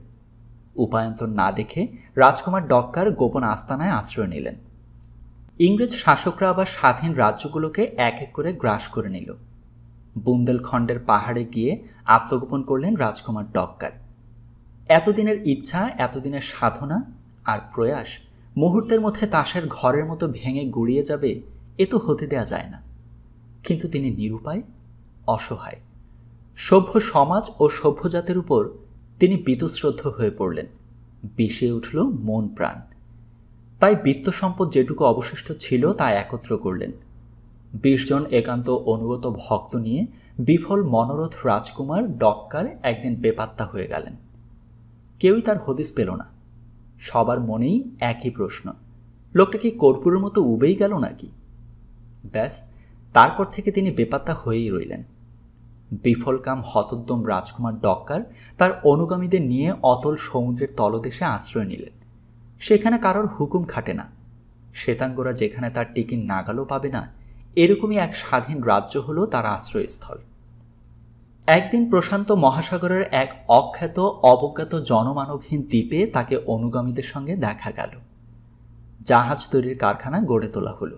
উপায়ন্তর না দেখে রাজকুমার ডক্কার গোপন আস্তানায় আশ্রয় নিলেন ইংরেজ শাসকরা আবার স্বাধীন রাজ্যগুলোকে এক এক করে গ্রাস করে নিল বুন্দেলখণ্ডের পাহাড়ে গিয়ে আত্মগোপন করলেন রাজকুমার ডক্কার এতদিনের ইচ্ছা এতদিনের সাধনা আর প্রয়াস মুহূর্তের মধ্যে তাসের ঘরের মতো ভেঙে গড়িয়ে যাবে এ তো হতে দেয়া যায় না কিন্তু তিনি নিরুপায় অসহায় সভ্য সমাজ ও সভ্যজাতের উপর তিনি বিদ্যুশ্রদ্ধ হয়ে পড়লেন বিষে উঠল মন প্রাণ তাই বিত্ত সম্পদ যেটুকু অবশিষ্ট ছিল তা একত্র করলেন বিশজন একান্ত অনুগত ভক্ত নিয়ে বিফল মনোরথ রাজকুমার ডক্কার একদিন বেপাত্তা হয়ে গেলেন কেউই তার হদিস পেল না সবার মনেই একই প্রশ্ন লোকটা কি কর্পূরের মতো উবেই গেল নাকি ব্যাস তারপর থেকে তিনি বেপাত্তা হয়েই রইলেন বিফলকাম হতোদ্যম রাজকুমার ডক্কার তার অনুগামীদের নিয়ে অতল সমুদ্রের তলদেশে আশ্রয় নিলেন সেখানে কারোর হুকুম খাটে না শ্বেতাঙ্গরা যেখানে তার টিকিট নাগালও পাবে না এরকমই এক স্বাধীন রাজ্য হল তার আশ্রয়স্থল একদিন প্রশান্ত মহাসাগরের এক অখ্যাত অবজ্ঞাত জনমানবহীন দ্বীপে তাকে অনুগামীদের সঙ্গে দেখা গেল জাহাজ তৈরির কারখানা গড়ে তোলা হলো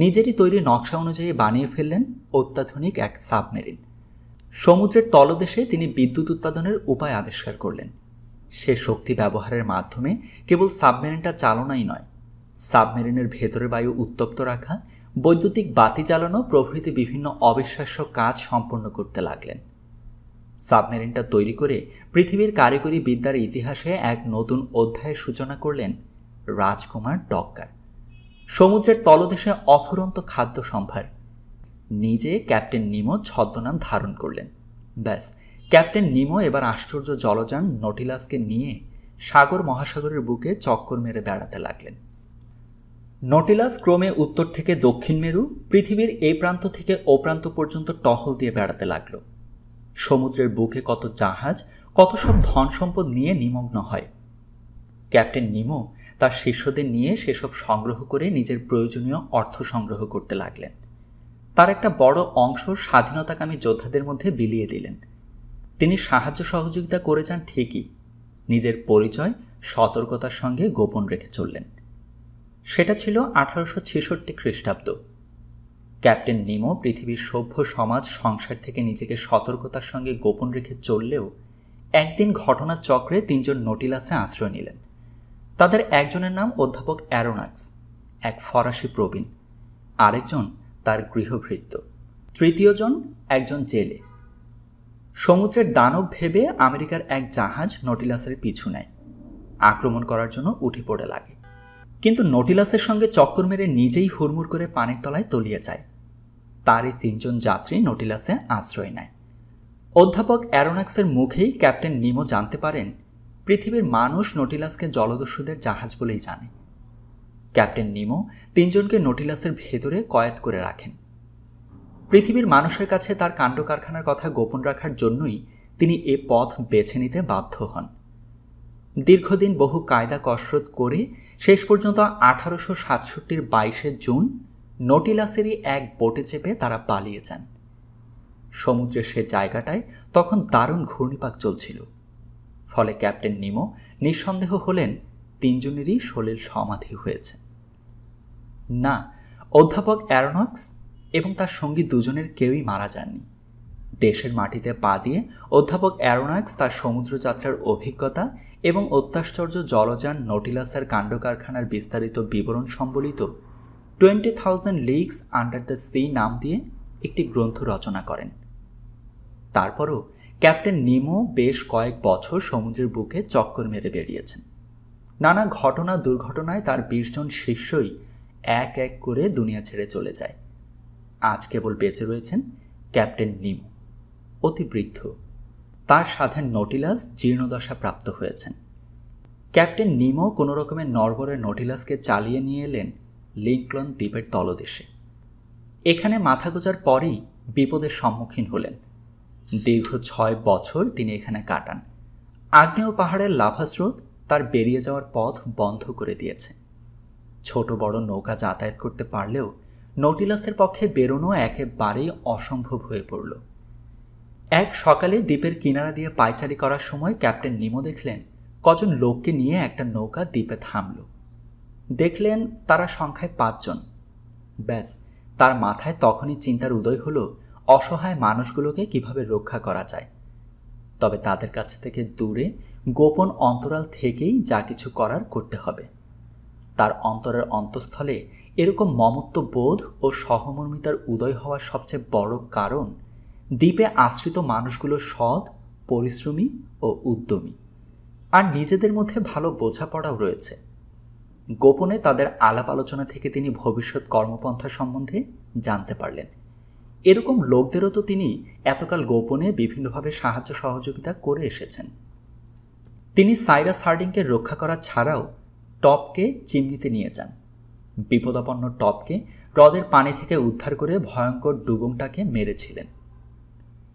নিজেরই তৈরি নকশা অনুযায়ী বানিয়ে ফেললেন অত্যাধুনিক এক সাবমেরিন সমুদ্রের তলদেশে তিনি বিদ্যুৎ উৎপাদনের উপায় আবিষ্কার করলেন সে শক্তি ব্যবহারের মাধ্যমে কেবল সাবমেরিনটা চালনাই নয় সাবমেরিনের ভেতরে বায়ু উত্তপ্ত রাখা বৈদ্যুতিক বাতি জ্বালানো প্রভৃতি বিভিন্ন অবিশ্বাস্য কাজ সম্পন্ন করতে লাগলেন সাবমেরিনটা তৈরি করে পৃথিবীর কারিগরি বিদ্যার ইতিহাসে এক নতুন অধ্যায়ের সূচনা করলেন রাজকুমার ডক্কার সমুদ্রের তলদেশে অফুরন্ত খাদ্য সম্ভার নিজে ক্যাপ্টেন নিমো ছদ্মনাম ধারণ করলেন ব্যাস ক্যাপ্টেন নিমো এবার আশ্চর্য জলযান নটিলাসকে নিয়ে সাগর মহাসাগরের বুকে চক্কর মেরে বেড়াতে লাগলেন নটিলাস ক্রমে উত্তর থেকে দক্ষিণ মেরু পৃথিবীর এই প্রান্ত থেকে ও প্রান্ত পর্যন্ত টহল দিয়ে বেড়াতে লাগল সমুদ্রের বুকে কত জাহাজ কত সব ধন সম্পদ নিয়ে নিমগ্ন হয় ক্যাপ্টেন নিমো তার শিষ্যদের নিয়ে সেসব সংগ্রহ করে নিজের প্রয়োজনীয় অর্থ সংগ্রহ করতে লাগলেন তার একটা বড় অংশ স্বাধীনতাকামী যোদ্ধাদের মধ্যে বিলিয়ে দিলেন তিনি সাহায্য সহযোগিতা করে যান ঠিকই নিজের পরিচয় সতর্কতার সঙ্গে গোপন রেখে চললেন সেটা ছিল আঠারোশো ছেষট্টি খ্রিস্টাব্দ ক্যাপ্টেন নিমো পৃথিবীর সভ্য সমাজ সংসার থেকে নিজেকে সতর্কতার সঙ্গে গোপন রেখে চললেও একদিন ঘটনা চক্রে তিনজন নোটিলাসে আশ্রয় নিলেন তাদের একজনের নাম অধ্যাপক অ্যারোনাক্স এক ফরাসি প্রবীণ আরেকজন তার গৃহভৃত্য তৃতীয়জন একজন জেলে সমুদ্রের দানব ভেবে আমেরিকার এক জাহাজ নটিলাসের পিছু নেয় আক্রমণ করার জন্য উঠে পড়ে লাগে কিন্তু নটিলাসের সঙ্গে চক্কর মেরে নিজেই হুড়মুড় করে পানির তলায় তলিয়ে যায় তারই তিনজন যাত্রী নটিলাসে আশ্রয় নেয় অধ্যাপক অ্যারোনাক্সের মুখেই ক্যাপ্টেন নিমো জানতে পারেন পৃথিবীর মানুষ নটিলাসকে জলদস্যুদের জাহাজ বলেই জানে ক্যাপ্টেন নিমো তিনজনকে নোটিলাসের ভেতরে কয়েত করে রাখেন পৃথিবীর মানুষের কাছে তার কাণ্ড কারখানার কথা গোপন রাখার জন্যই তিনি এ পথ বেছে নিতে বাধ্য হন দীর্ঘদিন বহু কায়দা কসরত করে শেষ পর্যন্ত আঠারোশো সাতষট্টির বাইশে জুন নোটিলাসেরই এক বোটে চেপে তারা পালিয়ে যান সমুদ্রের সে জায়গাটায় তখন দারুণ ঘূর্ণিপাক চলছিল ফলে ক্যাপ্টেন নিমো নিঃসন্দেহ হলেন তিনজনেরই শরীর সমাধি হয়েছে না অধ্যাপক অ্যারোনক্স এবং তার সঙ্গী দুজনের কেউই মারা যাননি দেশের মাটিতে পা দিয়ে অধ্যাপক অ্যারোনাক্স তার সমুদ্রযাত্রার অভিজ্ঞতা এবং অত্যাশ্চর্য জলযান নোটিলাসের কাণ্ডকারখানার বিস্তারিত বিবরণ সম্বলিত twenty thousand leagues under the sea নাম দিয়ে একটি গ্রন্থ রচনা করেন তারপরও ক্যাপ্টেন নিমো বেশ কয়েক বছর সমুদ্রের বুকে চক্কর মেরে বেরিয়েছেন নানা ঘটনা দুর্ঘটনায় তার বিশজন শিষ্যই এক এক করে দুনিয়া ছেড়ে চলে যায় আজ কেবল বেঁচে রয়েছেন ক্যাপ্টেন নিম অতি বৃদ্ধ তার সাথে নটিলাস জীর্ণদশা প্রাপ্ত হয়েছেন ক্যাপ্টেন নিমো কোনো রকমের নরবরে নটিলাসকে চালিয়ে নিয়ে এলেন লিঙ্কলন দ্বীপের তলদেশে এখানে মাথা গোজার পরই বিপদের সম্মুখীন হলেন দীর্ঘ ছয় বছর তিনি এখানে কাটান আগ্নেয় পাহাড়ের লাভাস্রোত তার বেরিয়ে যাওয়ার পথ বন্ধ করে দিয়েছে ছোট বড় নৌকা যাতায়াত করতে পারলেও নটিলাসের পক্ষে বেরোনো একেবারেই অসম্ভব হয়ে পড়ল এক সকালে দ্বীপের কিনারা দিয়ে পায়চারি করার সময় ক্যাপ্টেন নিমো দেখলেন কজন লোককে নিয়ে একটা নৌকা দ্বীপে থামল দেখলেন তারা সংখ্যায় পাঁচজন ব্যাস তার মাথায় তখনই চিন্তার উদয় হলো অসহায় মানুষগুলোকে কিভাবে রক্ষা করা যায় তবে তাদের কাছ থেকে দূরে গোপন অন্তরাল থেকেই যা কিছু করার করতে হবে তার অন্তরের অন্তঃস্থলে এরকম মমত্ব বোধ ও সহমর্মিতার উদয় হওয়ার সবচেয়ে বড় কারণ দ্বীপে আশ্রিত মানুষগুলো সৎ পরিশ্রমী ও উদ্যমী আর নিজেদের মধ্যে ভালো বোঝাপড়াও রয়েছে গোপনে তাদের আলাপ আলোচনা থেকে তিনি ভবিষ্যৎ কর্মপন্থা সম্বন্ধে জানতে পারলেন এরকম লোকদেরও তো তিনি এতকাল গোপনে বিভিন্নভাবে সাহায্য সহযোগিতা করে এসেছেন তিনি সাইরাস হার্ডিংকে রক্ষা করা ছাড়াও টপকে চিমনিতে নিয়ে যান বিপদাপন্ন টপকে হ্রদের পানি থেকে উদ্ধার করে ভয়ঙ্কর ডুবংটাকে মেরেছিলেন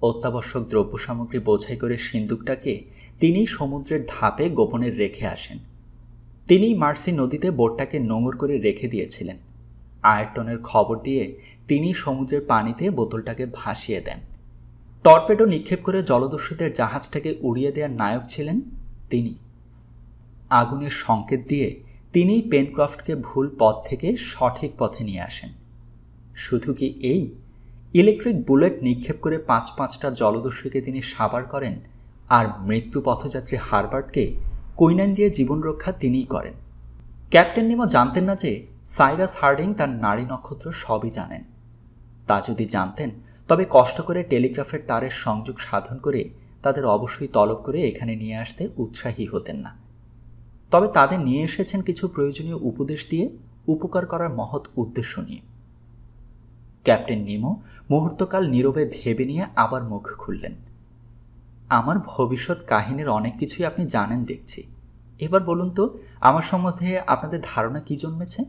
অত্যাবশ্যক দ্রব্য সামগ্রী বোঝাই করে সিন্দুকটাকে তিনি সমুদ্রের ধাপে গোপনে রেখে আসেন তিনি মার্সি নদীতে বোটটাকে নোঙর করে রেখে দিয়েছিলেন আয়টনের খবর দিয়ে তিনি সমুদ্রের পানিতে বোতলটাকে ভাসিয়ে দেন টর্পেডো নিক্ষেপ করে জলদস্যুদের জাহাজটাকে উড়িয়ে দেওয়ার নায়ক ছিলেন তিনি আগুনের সংকেত দিয়ে তিনি পেনক্রফটকে ভুল পথ থেকে সঠিক পথে নিয়ে আসেন শুধু কি এই ইলেকট্রিক বুলেট নিক্ষেপ করে পাঁচ পাঁচটা জলদস্যুকে তিনি সাবার করেন আর মৃত্যু পথযাত্রী হারবার্টকে কৈনান দিয়ে জীবন রক্ষা তিনিই করেন ক্যাপ্টেন নিমো জানতেন না যে সাইরাস হার্ডিং তার নারী নক্ষত্র সবই জানেন তা যদি জানতেন তবে কষ্ট করে টেলিগ্রাফের তারের সংযোগ সাধন করে তাদের অবশ্যই তলব করে এখানে নিয়ে আসতে উৎসাহী হতেন না তবে তাদের নিয়ে এসেছেন কিছু প্রয়োজনীয় উপদেশ দিয়ে উপকার করার মহৎ উদ্দেশ্য নিয়ে ক্যাপ্টেন নিমো মুহূর্তকাল নীরবে ভেবে নিয়ে আবার মুখ খুললেন আমার ভবিষ্যৎ কাহিনীর অনেক কিছুই আপনি জানেন দেখছি এবার বলুন তো আমার সম্বন্ধে আপনাদের ধারণা কি জন্মেছে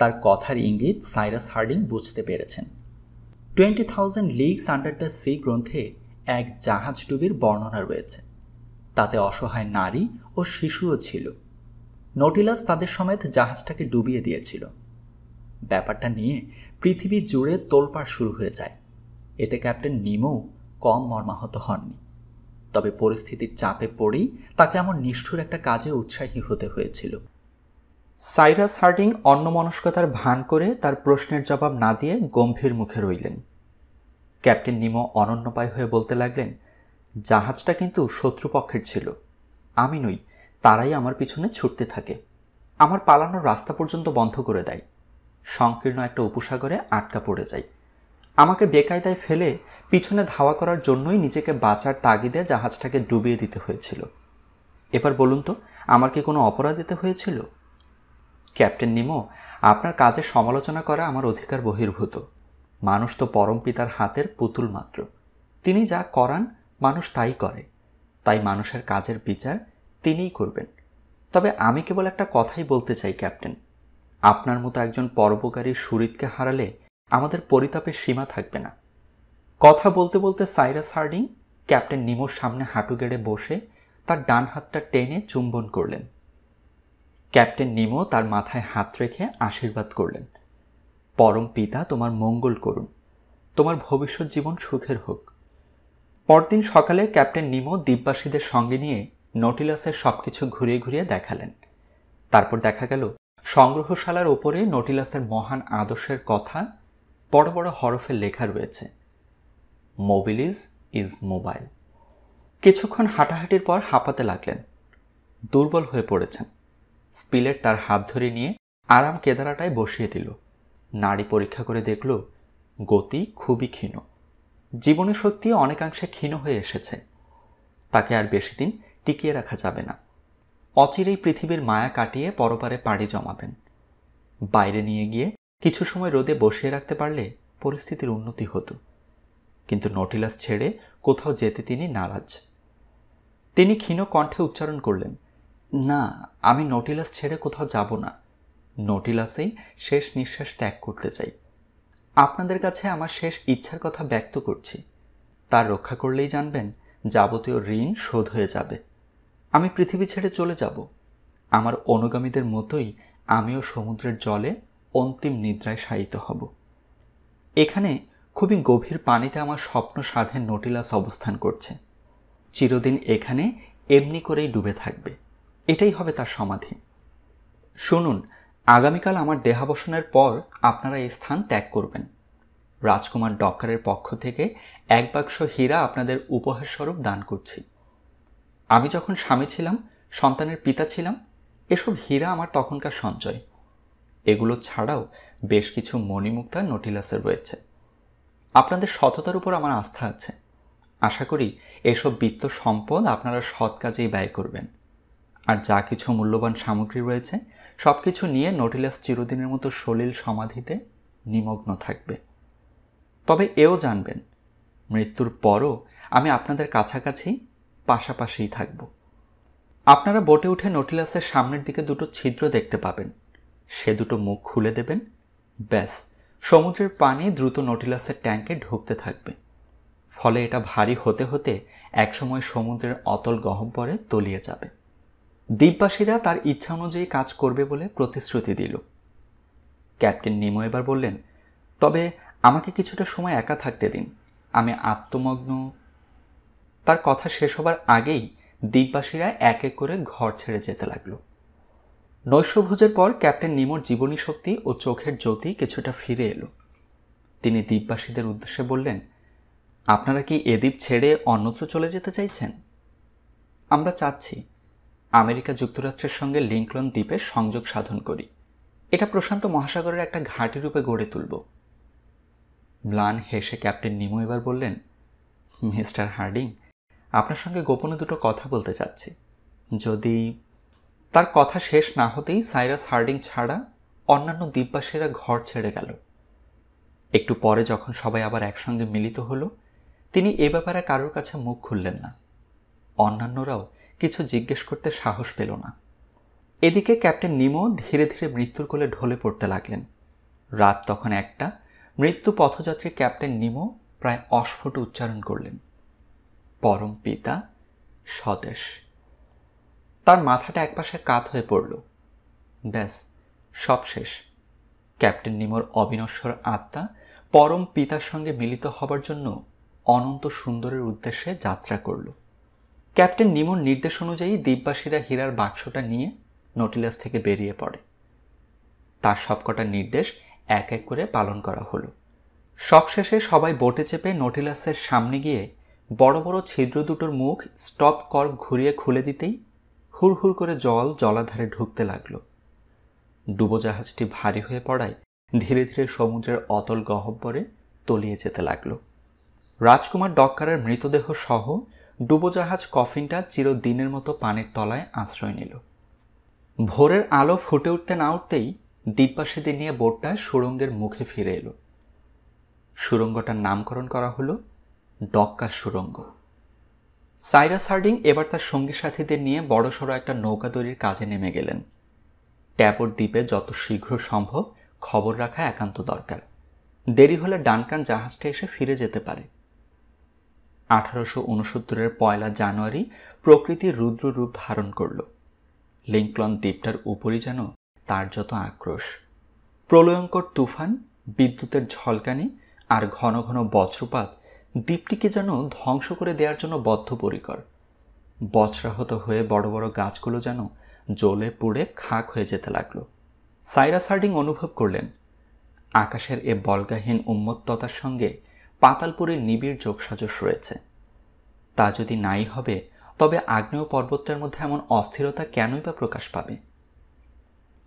তার কথার ইঙ্গিত সাইরাস হার্ডিং বুঝতে পেরেছেন twenty thousand leagues under the sea গ্রন্থে এক জাহাজ ডুবির বর্ণনা রয়েছে তাতে অসহায় নারী ও শিশুও ছিল নটিলাস তাদের সমেত জাহাজটাকে ডুবিয়ে দিয়েছিল ব্যাপারটা নিয়ে পৃথিবী জুড়ে তোলপাড় শুরু হয়ে যায় এতে ক্যাপ্টেন নিমো কম মর্মাহত হননি তবে পরিস্থিতির চাপে পড়েই তাকে আমার নিষ্ঠুর একটা কাজে উৎসাহী হতে হয়েছিল সাইরাস হার্ডিং অন্যমনস্কতার ভান করে তার প্রশ্নের জবাব না দিয়ে গম্ভীর মুখে রইলেন ক্যাপ্টেন নিমো অনন্যপায় হয়ে বলতে লাগলেন জাহাজটা কিন্তু শত্রুপক্ষের ছিল আমি নই তারাই আমার পিছনে ছুটতে থাকে আমার পালানোর রাস্তা পর্যন্ত বন্ধ করে দেয় সংকীর্ণ একটা উপসাগরে আটকা পড়ে যাই আমাকে বেকায়দায় ফেলে পিছনে ধাওয়া করার জন্যই নিজেকে বাঁচার তাগিদে জাহাজটাকে ডুবিয়ে দিতে হয়েছিল এবার বলুন তো আমার কি কোনো অপরাধ দিতে হয়েছিল ক্যাপ্টেন নিমো আপনার কাজে সমালোচনা করা আমার অধিকার বহির্ভূত মানুষ তো পরম পিতার হাতের পুতুল মাত্র তিনি যা করান মানুষ তাই করে তাই মানুষের কাজের বিচার তিনিই করবেন তবে আমি কেবল একটা কথাই বলতে চাই ক্যাপ্টেন আপনার মতো একজন পরোপকারী সুরিতকে হারালে আমাদের পরিতাপের সীমা থাকবে না কথা বলতে বলতে সাইরাস হার্ডিং ক্যাপ্টেন নিমোর সামনে হাঁটু গেড়ে বসে তার ডান হাতটা টেনে চুম্বন করলেন ক্যাপ্টেন নিমো তার মাথায় হাত রেখে আশীর্বাদ করলেন পরম পিতা তোমার মঙ্গল করুন তোমার ভবিষ্যৎ জীবন সুখের হোক পরদিন সকালে ক্যাপ্টেন নিমো দ্বীপবাসীদের সঙ্গে নিয়ে নোটিলাসের সব কিছু ঘুরিয়ে ঘুরিয়ে দেখালেন তারপর দেখা গেল সংগ্রহশালার ওপরে নোটিলাসের মহান আদর্শের কথা বড় বড় হরফে লেখা রয়েছে মোবিলিজ ইজ মোবাইল কিছুক্ষণ হাঁটাহাঁটির পর হাঁপাতে লাগলেন দুর্বল হয়ে পড়েছেন স্পিলেট তার হাত ধরে নিয়ে আরাম কেদারাটায় বসিয়ে দিল নাড়ি পরীক্ষা করে দেখল গতি খুবই ক্ষীণ জীবনে সত্যি অনেকাংশে ক্ষীণ হয়ে এসেছে তাকে আর বেশি দিন টিকিয়ে রাখা যাবে না অচিরেই পৃথিবীর মায়া কাটিয়ে পরপারে পাড়ি জমাবেন বাইরে নিয়ে গিয়ে কিছু সময় রোদে বসিয়ে রাখতে পারলে পরিস্থিতির উন্নতি হতো কিন্তু নটিলাস ছেড়ে কোথাও যেতে তিনি নারাজ তিনি ক্ষীণ কণ্ঠে উচ্চারণ করলেন না আমি নটিলাস ছেড়ে কোথাও যাব না নটিলাসেই শেষ নিঃশ্বাস ত্যাগ করতে চাই আপনাদের কাছে আমার শেষ ইচ্ছার কথা ব্যক্ত করছি তার রক্ষা করলেই জানবেন যাবতীয় ঋণ শোধ হয়ে যাবে আমি পৃথিবী ছেড়ে চলে যাব আমার অনুগামীদের মতোই আমিও সমুদ্রের জলে অন্তিম নিদ্রায় শায়িত হব এখানে খুবই গভীর পানিতে আমার স্বপ্ন সাধের নটিলাস অবস্থান করছে চিরদিন এখানে এমনি করেই ডুবে থাকবে এটাই হবে তার সমাধি শুনুন আগামীকাল আমার দেহাবসনের পর আপনারা এই স্থান ত্যাগ করবেন রাজকুমার ডক্করের পক্ষ থেকে এক বাক্স হীরা আপনাদের উপহারস্বরূপ দান করছি আমি যখন স্বামী ছিলাম সন্তানের পিতা ছিলাম এসব হীরা আমার তখনকার সঞ্চয় এগুলো ছাড়াও বেশ কিছু মণিমুক্তা নটিলাসের রয়েছে আপনাদের সততার উপর আমার আস্থা আছে আশা করি এসব বিত্ত সম্পদ আপনারা সৎ কাজেই ব্যয় করবেন আর যা কিছু মূল্যবান সামগ্রী রয়েছে সব কিছু নিয়ে নোটিলাস চিরদিনের মতো সলিল সমাধিতে নিমগ্ন থাকবে তবে এও জানবেন মৃত্যুর পরও আমি আপনাদের কাছাকাছি পাশাপাশিই থাকব আপনারা বোটে উঠে নোটিলাসের সামনের দিকে দুটো ছিদ্র দেখতে পাবেন সে দুটো মুখ খুলে দেবেন ব্যাস সমুদ্রের পানি দ্রুত নোটিলাসের ট্যাঙ্কে ঢুকতে থাকবে ফলে এটা ভারী হতে হতে একসময় সমুদ্রের অতল গহ্বরে তলিয়ে যাবে দ্বীপবাসীরা তার ইচ্ছা অনুযায়ী কাজ করবে বলে প্রতিশ্রুতি দিল ক্যাপ্টেন নিমো এবার বললেন তবে আমাকে কিছুটা সময় একা থাকতে দিন আমি আত্মমগ্ন তার কথা শেষ হবার আগেই দ্বীপবাসীরা এক এক করে ঘর ছেড়ে যেতে লাগল নৈশভোজের পর ক্যাপ্টেন নিমোর জীবনী শক্তি ও চোখের জ্যোতি কিছুটা ফিরে এলো তিনি দ্বীপবাসীদের উদ্দেশ্যে বললেন আপনারা কি এ দ্বীপ ছেড়ে অন্যত্র চলে যেতে চাইছেন আমরা চাচ্ছি আমেরিকা যুক্তরাষ্ট্রের সঙ্গে লিঙ্কলন দ্বীপে সংযোগ সাধন করি এটা প্রশান্ত মহাসাগরের একটা ঘাঁটি রূপে গড়ে তুলব ম্লান হেসে ক্যাপ্টেন নিমো এবার বললেন মিস্টার হার্ডিং আপনার সঙ্গে গোপনে দুটো কথা বলতে চাচ্ছি যদি তার কথা শেষ না হতেই সাইরাস হার্ডিং ছাড়া অন্যান্য দ্বীপবাসীরা ঘর ছেড়ে গেল একটু পরে যখন সবাই আবার একসঙ্গে মিলিত হলো তিনি এ ব্যাপারে কারোর কাছে মুখ খুললেন না অন্যান্যরাও কিছু জিজ্ঞেস করতে সাহস পেল না এদিকে ক্যাপ্টেন নিমো ধীরে ধীরে মৃত্যুর কোলে ঢলে পড়তে লাগলেন রাত তখন একটা মৃত্যু পথযাত্রী ক্যাপ্টেন নিমো প্রায় অস্ফুট উচ্চারণ করলেন পরম পিতা স্বদেশ তার মাথাটা একপাশে কাত হয়ে পড়ল ব্যাস সব শেষ ক্যাপ্টেন নিমোর অবিনশ্বর আত্মা পরম পিতার সঙ্গে মিলিত হবার জন্য অনন্ত সুন্দরের উদ্দেশ্যে যাত্রা করলো ক্যাপ্টেন নিমোর নির্দেশ অনুযায়ী দ্বীপবাসীরা হীরার বাক্সটা নিয়ে নোটিলাস থেকে বেরিয়ে পড়ে তার সবকটা নির্দেশ এক এক করে পালন করা হলো সবশেষে সবাই বোটে চেপে নোটিলাসের সামনে গিয়ে বড় বড় ছিদ্র দুটোর মুখ স্টপ কর ঘুরিয়ে খুলে দিতেই হুর করে জল জলাধারে ঢুকতে লাগল ডুবোজাহাজটি ভারী হয়ে পড়ায় ধীরে ধীরে সমুদ্রের অতল গহব্বরে তলিয়ে যেতে লাগল রাজকুমার ডক্কারের মৃতদেহ সহ ডুবোজাহাজ কফিনটা চিরদিনের মতো পানির তলায় আশ্রয় নিল ভোরের আলো ফুটে উঠতে না উঠতেই দ্বীপবাসীদের নিয়ে বোটটা সুরঙ্গের মুখে ফিরে এলো সুরঙ্গটার নামকরণ করা হলো ডক্কা সুরঙ্গ সাইরাস হার্ডিং এবার তার সঙ্গী সাথীদের নিয়ে বড়সড় একটা নৌকা তৈরির কাজে নেমে গেলেন ট্যাপর দ্বীপে যত শীঘ্র সম্ভব খবর রাখা একান্ত দরকার দেরি হলে ডানকান জাহাজটা এসে ফিরে যেতে পারে আঠারোশো উনসত্তরের পয়লা জানুয়ারি প্রকৃতির রুদ্র রূপ ধারণ করল লিঙ্কলন দ্বীপটার উপরই যেন তার যত আক্রোশ প্রলয়ঙ্কর তুফান বিদ্যুতের ঝলকানি আর ঘন ঘন বজ্রপাত দ্বীপটিকে যেন ধ্বংস করে দেওয়ার জন্য বদ্ধপরিকর বজ্রাহত হয়ে বড় বড় গাছগুলো যেন জ্বলে পুড়ে খাক হয়ে যেতে লাগলো সাইরাস অনুভব করলেন আকাশের এ বলগাহীন উন্মত্ততার সঙ্গে পাতালপুরের নিবিড় যোগসাজস রয়েছে তা যদি নাই হবে তবে আগ্নেয় পর্বতটার মধ্যে এমন অস্থিরতা কেনই বা প্রকাশ পাবে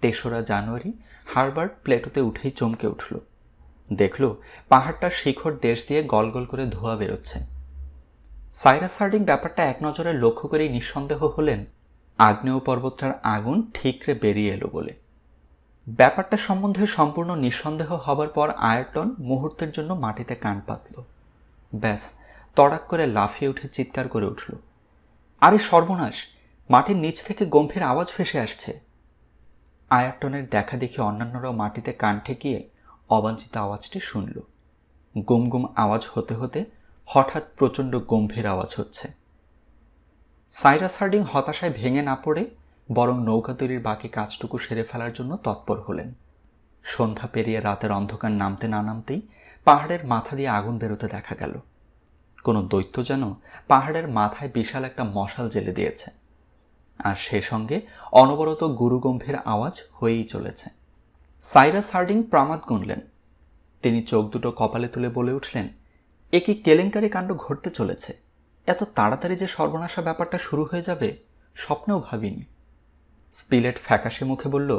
তেসরা জানুয়ারি হারবার্ট প্লেটোতে উঠেই চমকে উঠল দেখল পাহাড়টার শিখর দেশ দিয়ে গল গল করে ধোয়া বেরোচ্ছে সাইরাস হার্ডিং ব্যাপারটা এক নজরে লক্ষ্য করেই নিঃসন্দেহ হলেন আগ্নেয় পর্বতটার আগুন ঠিকরে বেরিয়ে এলো বলে ব্যাপারটা সম্বন্ধে সম্পূর্ণ নিঃসন্দেহ হবার পর আয়ারটন মুহূর্তের জন্য মাটিতে কান পাতল ব্যাস তড়াক করে লাফিয়ে উঠে চিৎকার করে উঠল আরে সর্বনাশ মাটির নিচ থেকে গম্ভীর আওয়াজ ফেসে আসছে আয়াটনের দেখা দেখি অন্যান্যরাও মাটিতে কান ঠেকিয়ে অবাঞ্ছিত আওয়াজটি শুনল গুম গুম আওয়াজ হতে হতে হঠাৎ প্রচণ্ড গম্ভীর আওয়াজ হচ্ছে সাইরাস হার্ডিং হতাশায় ভেঙে না পড়ে বরং নৌকা তৈরির বাকি কাজটুকু সেরে ফেলার জন্য তৎপর হলেন সন্ধ্যা পেরিয়ে রাতের অন্ধকার নামতে না নামতেই পাহাড়ের মাথা দিয়ে আগুন বেরোতে দেখা গেল কোনো দৈত্য যেন পাহাড়ের মাথায় বিশাল একটা মশাল জেলে দিয়েছে আর সে সঙ্গে অনবরত গুরুগম্ভীর আওয়াজ হয়েই চলেছে সাইরাস সার্ডিং প্রামাদ গুনলেন তিনি চোখ দুটো কপালে তুলে বলে উঠলেন এ কি কেলেঙ্কারি কাণ্ড ঘটতে চলেছে এত তাড়াতাড়ি যে সর্বনাশা ব্যাপারটা শুরু হয়ে যাবে স্বপ্নেও ভাবিনি স্পিলেট ফ্যাকাশে মুখে বলল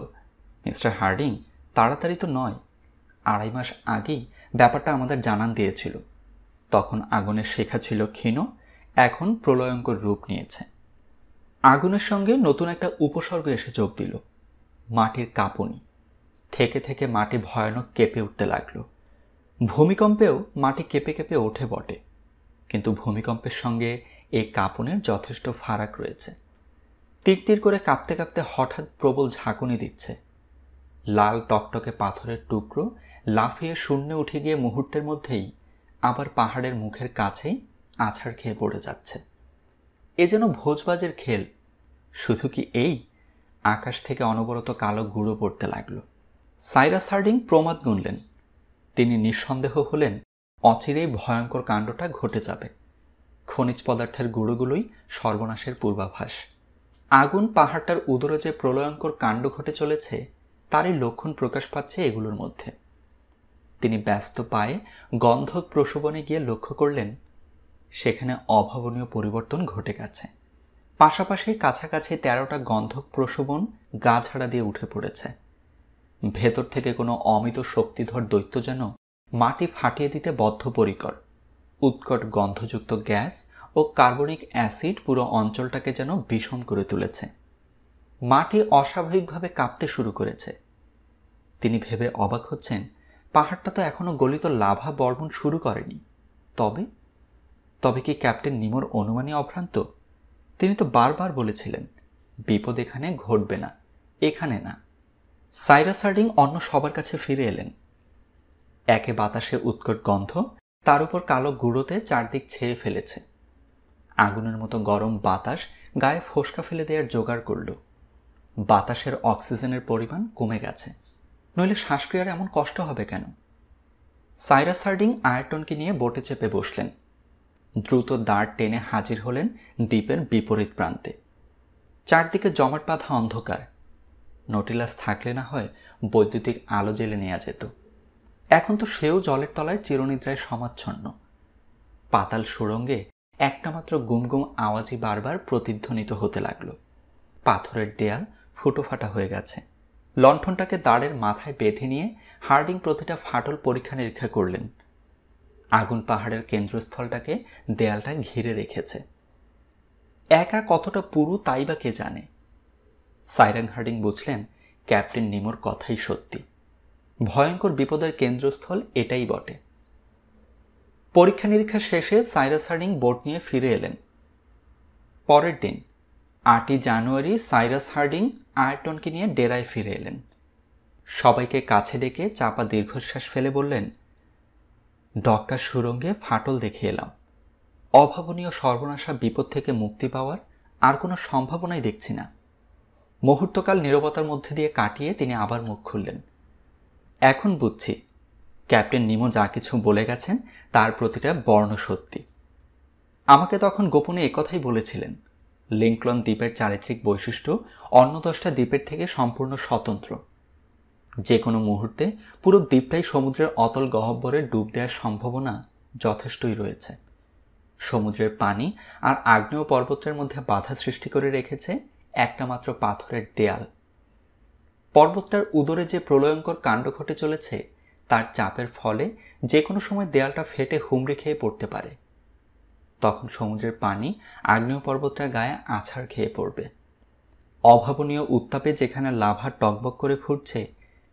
মিস্টার হার্ডিং তাড়াতাড়ি তো নয় আড়াই মাস আগেই ব্যাপারটা আমাদের জানান দিয়েছিল তখন আগুনের শেখা ছিল ক্ষীণ এখন প্রলয়ঙ্কর রূপ নিয়েছে আগুনের সঙ্গে নতুন একটা উপসর্গ এসে যোগ দিল মাটির কাঁপুনি থেকে থেকে মাটি ভয়ানক কেঁপে উঠতে লাগলো ভূমিকম্পেও মাটি কেঁপে কেঁপে ওঠে বটে কিন্তু ভূমিকম্পের সঙ্গে এই কাঁপনের যথেষ্ট ফারাক রয়েছে তিরতির করে কাঁপতে কাঁপতে হঠাৎ প্রবল ঝাঁকুনি দিচ্ছে লাল টকটকে পাথরের টুকরো লাফিয়ে শূন্যে উঠে গিয়ে মুহূর্তের মধ্যেই আবার পাহাড়ের মুখের কাছেই আছাড় খেয়ে পড়ে যাচ্ছে এ যেন ভোজবাজের খেল শুধু কি এই আকাশ থেকে অনবরত কালো গুঁড়ো পড়তে লাগল সাইরাস সার্ডিং প্রমাদ গুনলেন তিনি নিঃসন্দেহ হলেন অচিরেই ভয়ঙ্কর কাণ্ডটা ঘটে যাবে খনিজ পদার্থের গুঁড়োগুলোই সর্বনাশের পূর্বাভাস আগুন পাহাড়টার উদরে যে প্রলয়ঙ্কর কাণ্ড ঘটে চলেছে তারই লক্ষণ প্রকাশ পাচ্ছে এগুলোর মধ্যে তিনি ব্যস্ত পায়ে গন্ধক প্রসবনে গিয়ে লক্ষ্য করলেন সেখানে অভাবনীয় পরিবর্তন ঘটে গেছে পাশাপাশি কাছাকাছি তেরোটা গন্ধক প্রসবন ছাড়া দিয়ে উঠে পড়েছে ভেতর থেকে কোনো অমিত শক্তিধর দৈত্য যেন মাটি ফাটিয়ে দিতে বদ্ধপরিকর উৎকট গন্ধযুক্ত গ্যাস ও কার্বনিক অ্যাসিড পুরো অঞ্চলটাকে যেন বিষম করে তুলেছে মাটি অস্বাভাবিকভাবে কাঁপতে শুরু করেছে তিনি ভেবে অবাক হচ্ছেন পাহাড়টা তো এখনও গলিত লাভা বর্মন শুরু করেনি তবে তবে কি ক্যাপ্টেন নিমোর অনুমানী অভ্রান্ত তিনি তো বারবার বলেছিলেন বিপদ এখানে ঘটবে না এখানে না সাইরাসার্ডিং অন্য সবার কাছে ফিরে এলেন একে বাতাসে উৎকট গন্ধ তার উপর কালো গুঁড়োতে চারদিক ছেয়ে ফেলেছে আগুনের মতো গরম বাতাস গায়ে ফসকা ফেলে দেওয়ার জোগাড় করল বাতাসের অক্সিজেনের পরিমাণ কমে গেছে নইলে শ্বাসক্রিয়ার এমন কষ্ট হবে কেন সাইরাস হার্ডিং আয়ারটনকে নিয়ে বোটে চেপে বসলেন দ্রুত দাঁড় টেনে হাজির হলেন দ্বীপের বিপরীত প্রান্তে চারদিকে জমাট বাঁধা অন্ধকার নটিলাস থাকলে না হয় বৈদ্যুতিক আলো জেলে নেওয়া যেত এখন তো সেও জলের তলায় চিরনিদ্রায় সমাচ্ছন্ন পাতাল সুরঙ্গে একটা মাত্র গুমগুম আওয়াজই বারবার প্রতিধ্বনিত হতে লাগলো পাথরের দেয়াল ফুটো ফাটা হয়ে গেছে লণ্ঠনটাকে দাঁড়ের মাথায় বেঁধে নিয়ে হার্ডিং প্রতিটা ফাটল পরীক্ষা নিরীক্ষা করলেন আগুন পাহাড়ের কেন্দ্রস্থলটাকে দেয়ালটা ঘিরে রেখেছে একা কতটা পুরু তাই বা কে জানে সাইরেন হার্ডিং বুঝলেন ক্যাপ্টেন নিমোর কথাই সত্যি ভয়ঙ্কর বিপদের কেন্দ্রস্থল এটাই বটে পরীক্ষা নিরীক্ষা শেষে সাইরাস হার্ডিং বোর্ড নিয়ে ফিরে এলেন পরের দিন আটই জানুয়ারি সাইরাস হার্ডিং আয়টনকে নিয়ে ডেরায় ফিরে এলেন সবাইকে কাছে ডেকে চাপা দীর্ঘশ্বাস ফেলে বললেন ডক্কা সুরঙ্গে ফাটল দেখে এলাম অভাবনীয় সর্বনাশা বিপদ থেকে মুক্তি পাওয়ার আর কোনো সম্ভাবনাই দেখছি না মুহূর্তকাল নিরবতার মধ্যে দিয়ে কাটিয়ে তিনি আবার মুখ খুললেন এখন বুঝছি ক্যাপ্টেন নিমো যা কিছু বলে গেছেন তার প্রতিটা বর্ণ সত্যি আমাকে তখন গোপনে একথাই বলেছিলেন লিঙ্কলন দ্বীপের চারিত্রিক বৈশিষ্ট্য অন্য দশটা দ্বীপের থেকে সম্পূর্ণ স্বতন্ত্র যে কোনো মুহূর্তে পুরো দ্বীপটাই সমুদ্রের অতল গহব্বরে ডুব দেওয়ার সম্ভাবনা যথেষ্টই রয়েছে সমুদ্রের পানি আর আগ্নেয় পর্বতের মধ্যে বাধা সৃষ্টি করে রেখেছে একটা মাত্র পাথরের দেয়াল পর্বতটার উদরে যে প্রলয়ঙ্কর কাণ্ড ঘটে চলেছে তার চাপের ফলে যে কোনো সময় দেয়ালটা ফেটে হুমড়ে খেয়ে পড়তে পারে তখন সমুদ্রের পানি আগ্নেয় পর্বতের গায়ে আছাড় খেয়ে পড়বে অভাবনীয় উত্তাপে যেখানে লাভা টকবক করে ফুটছে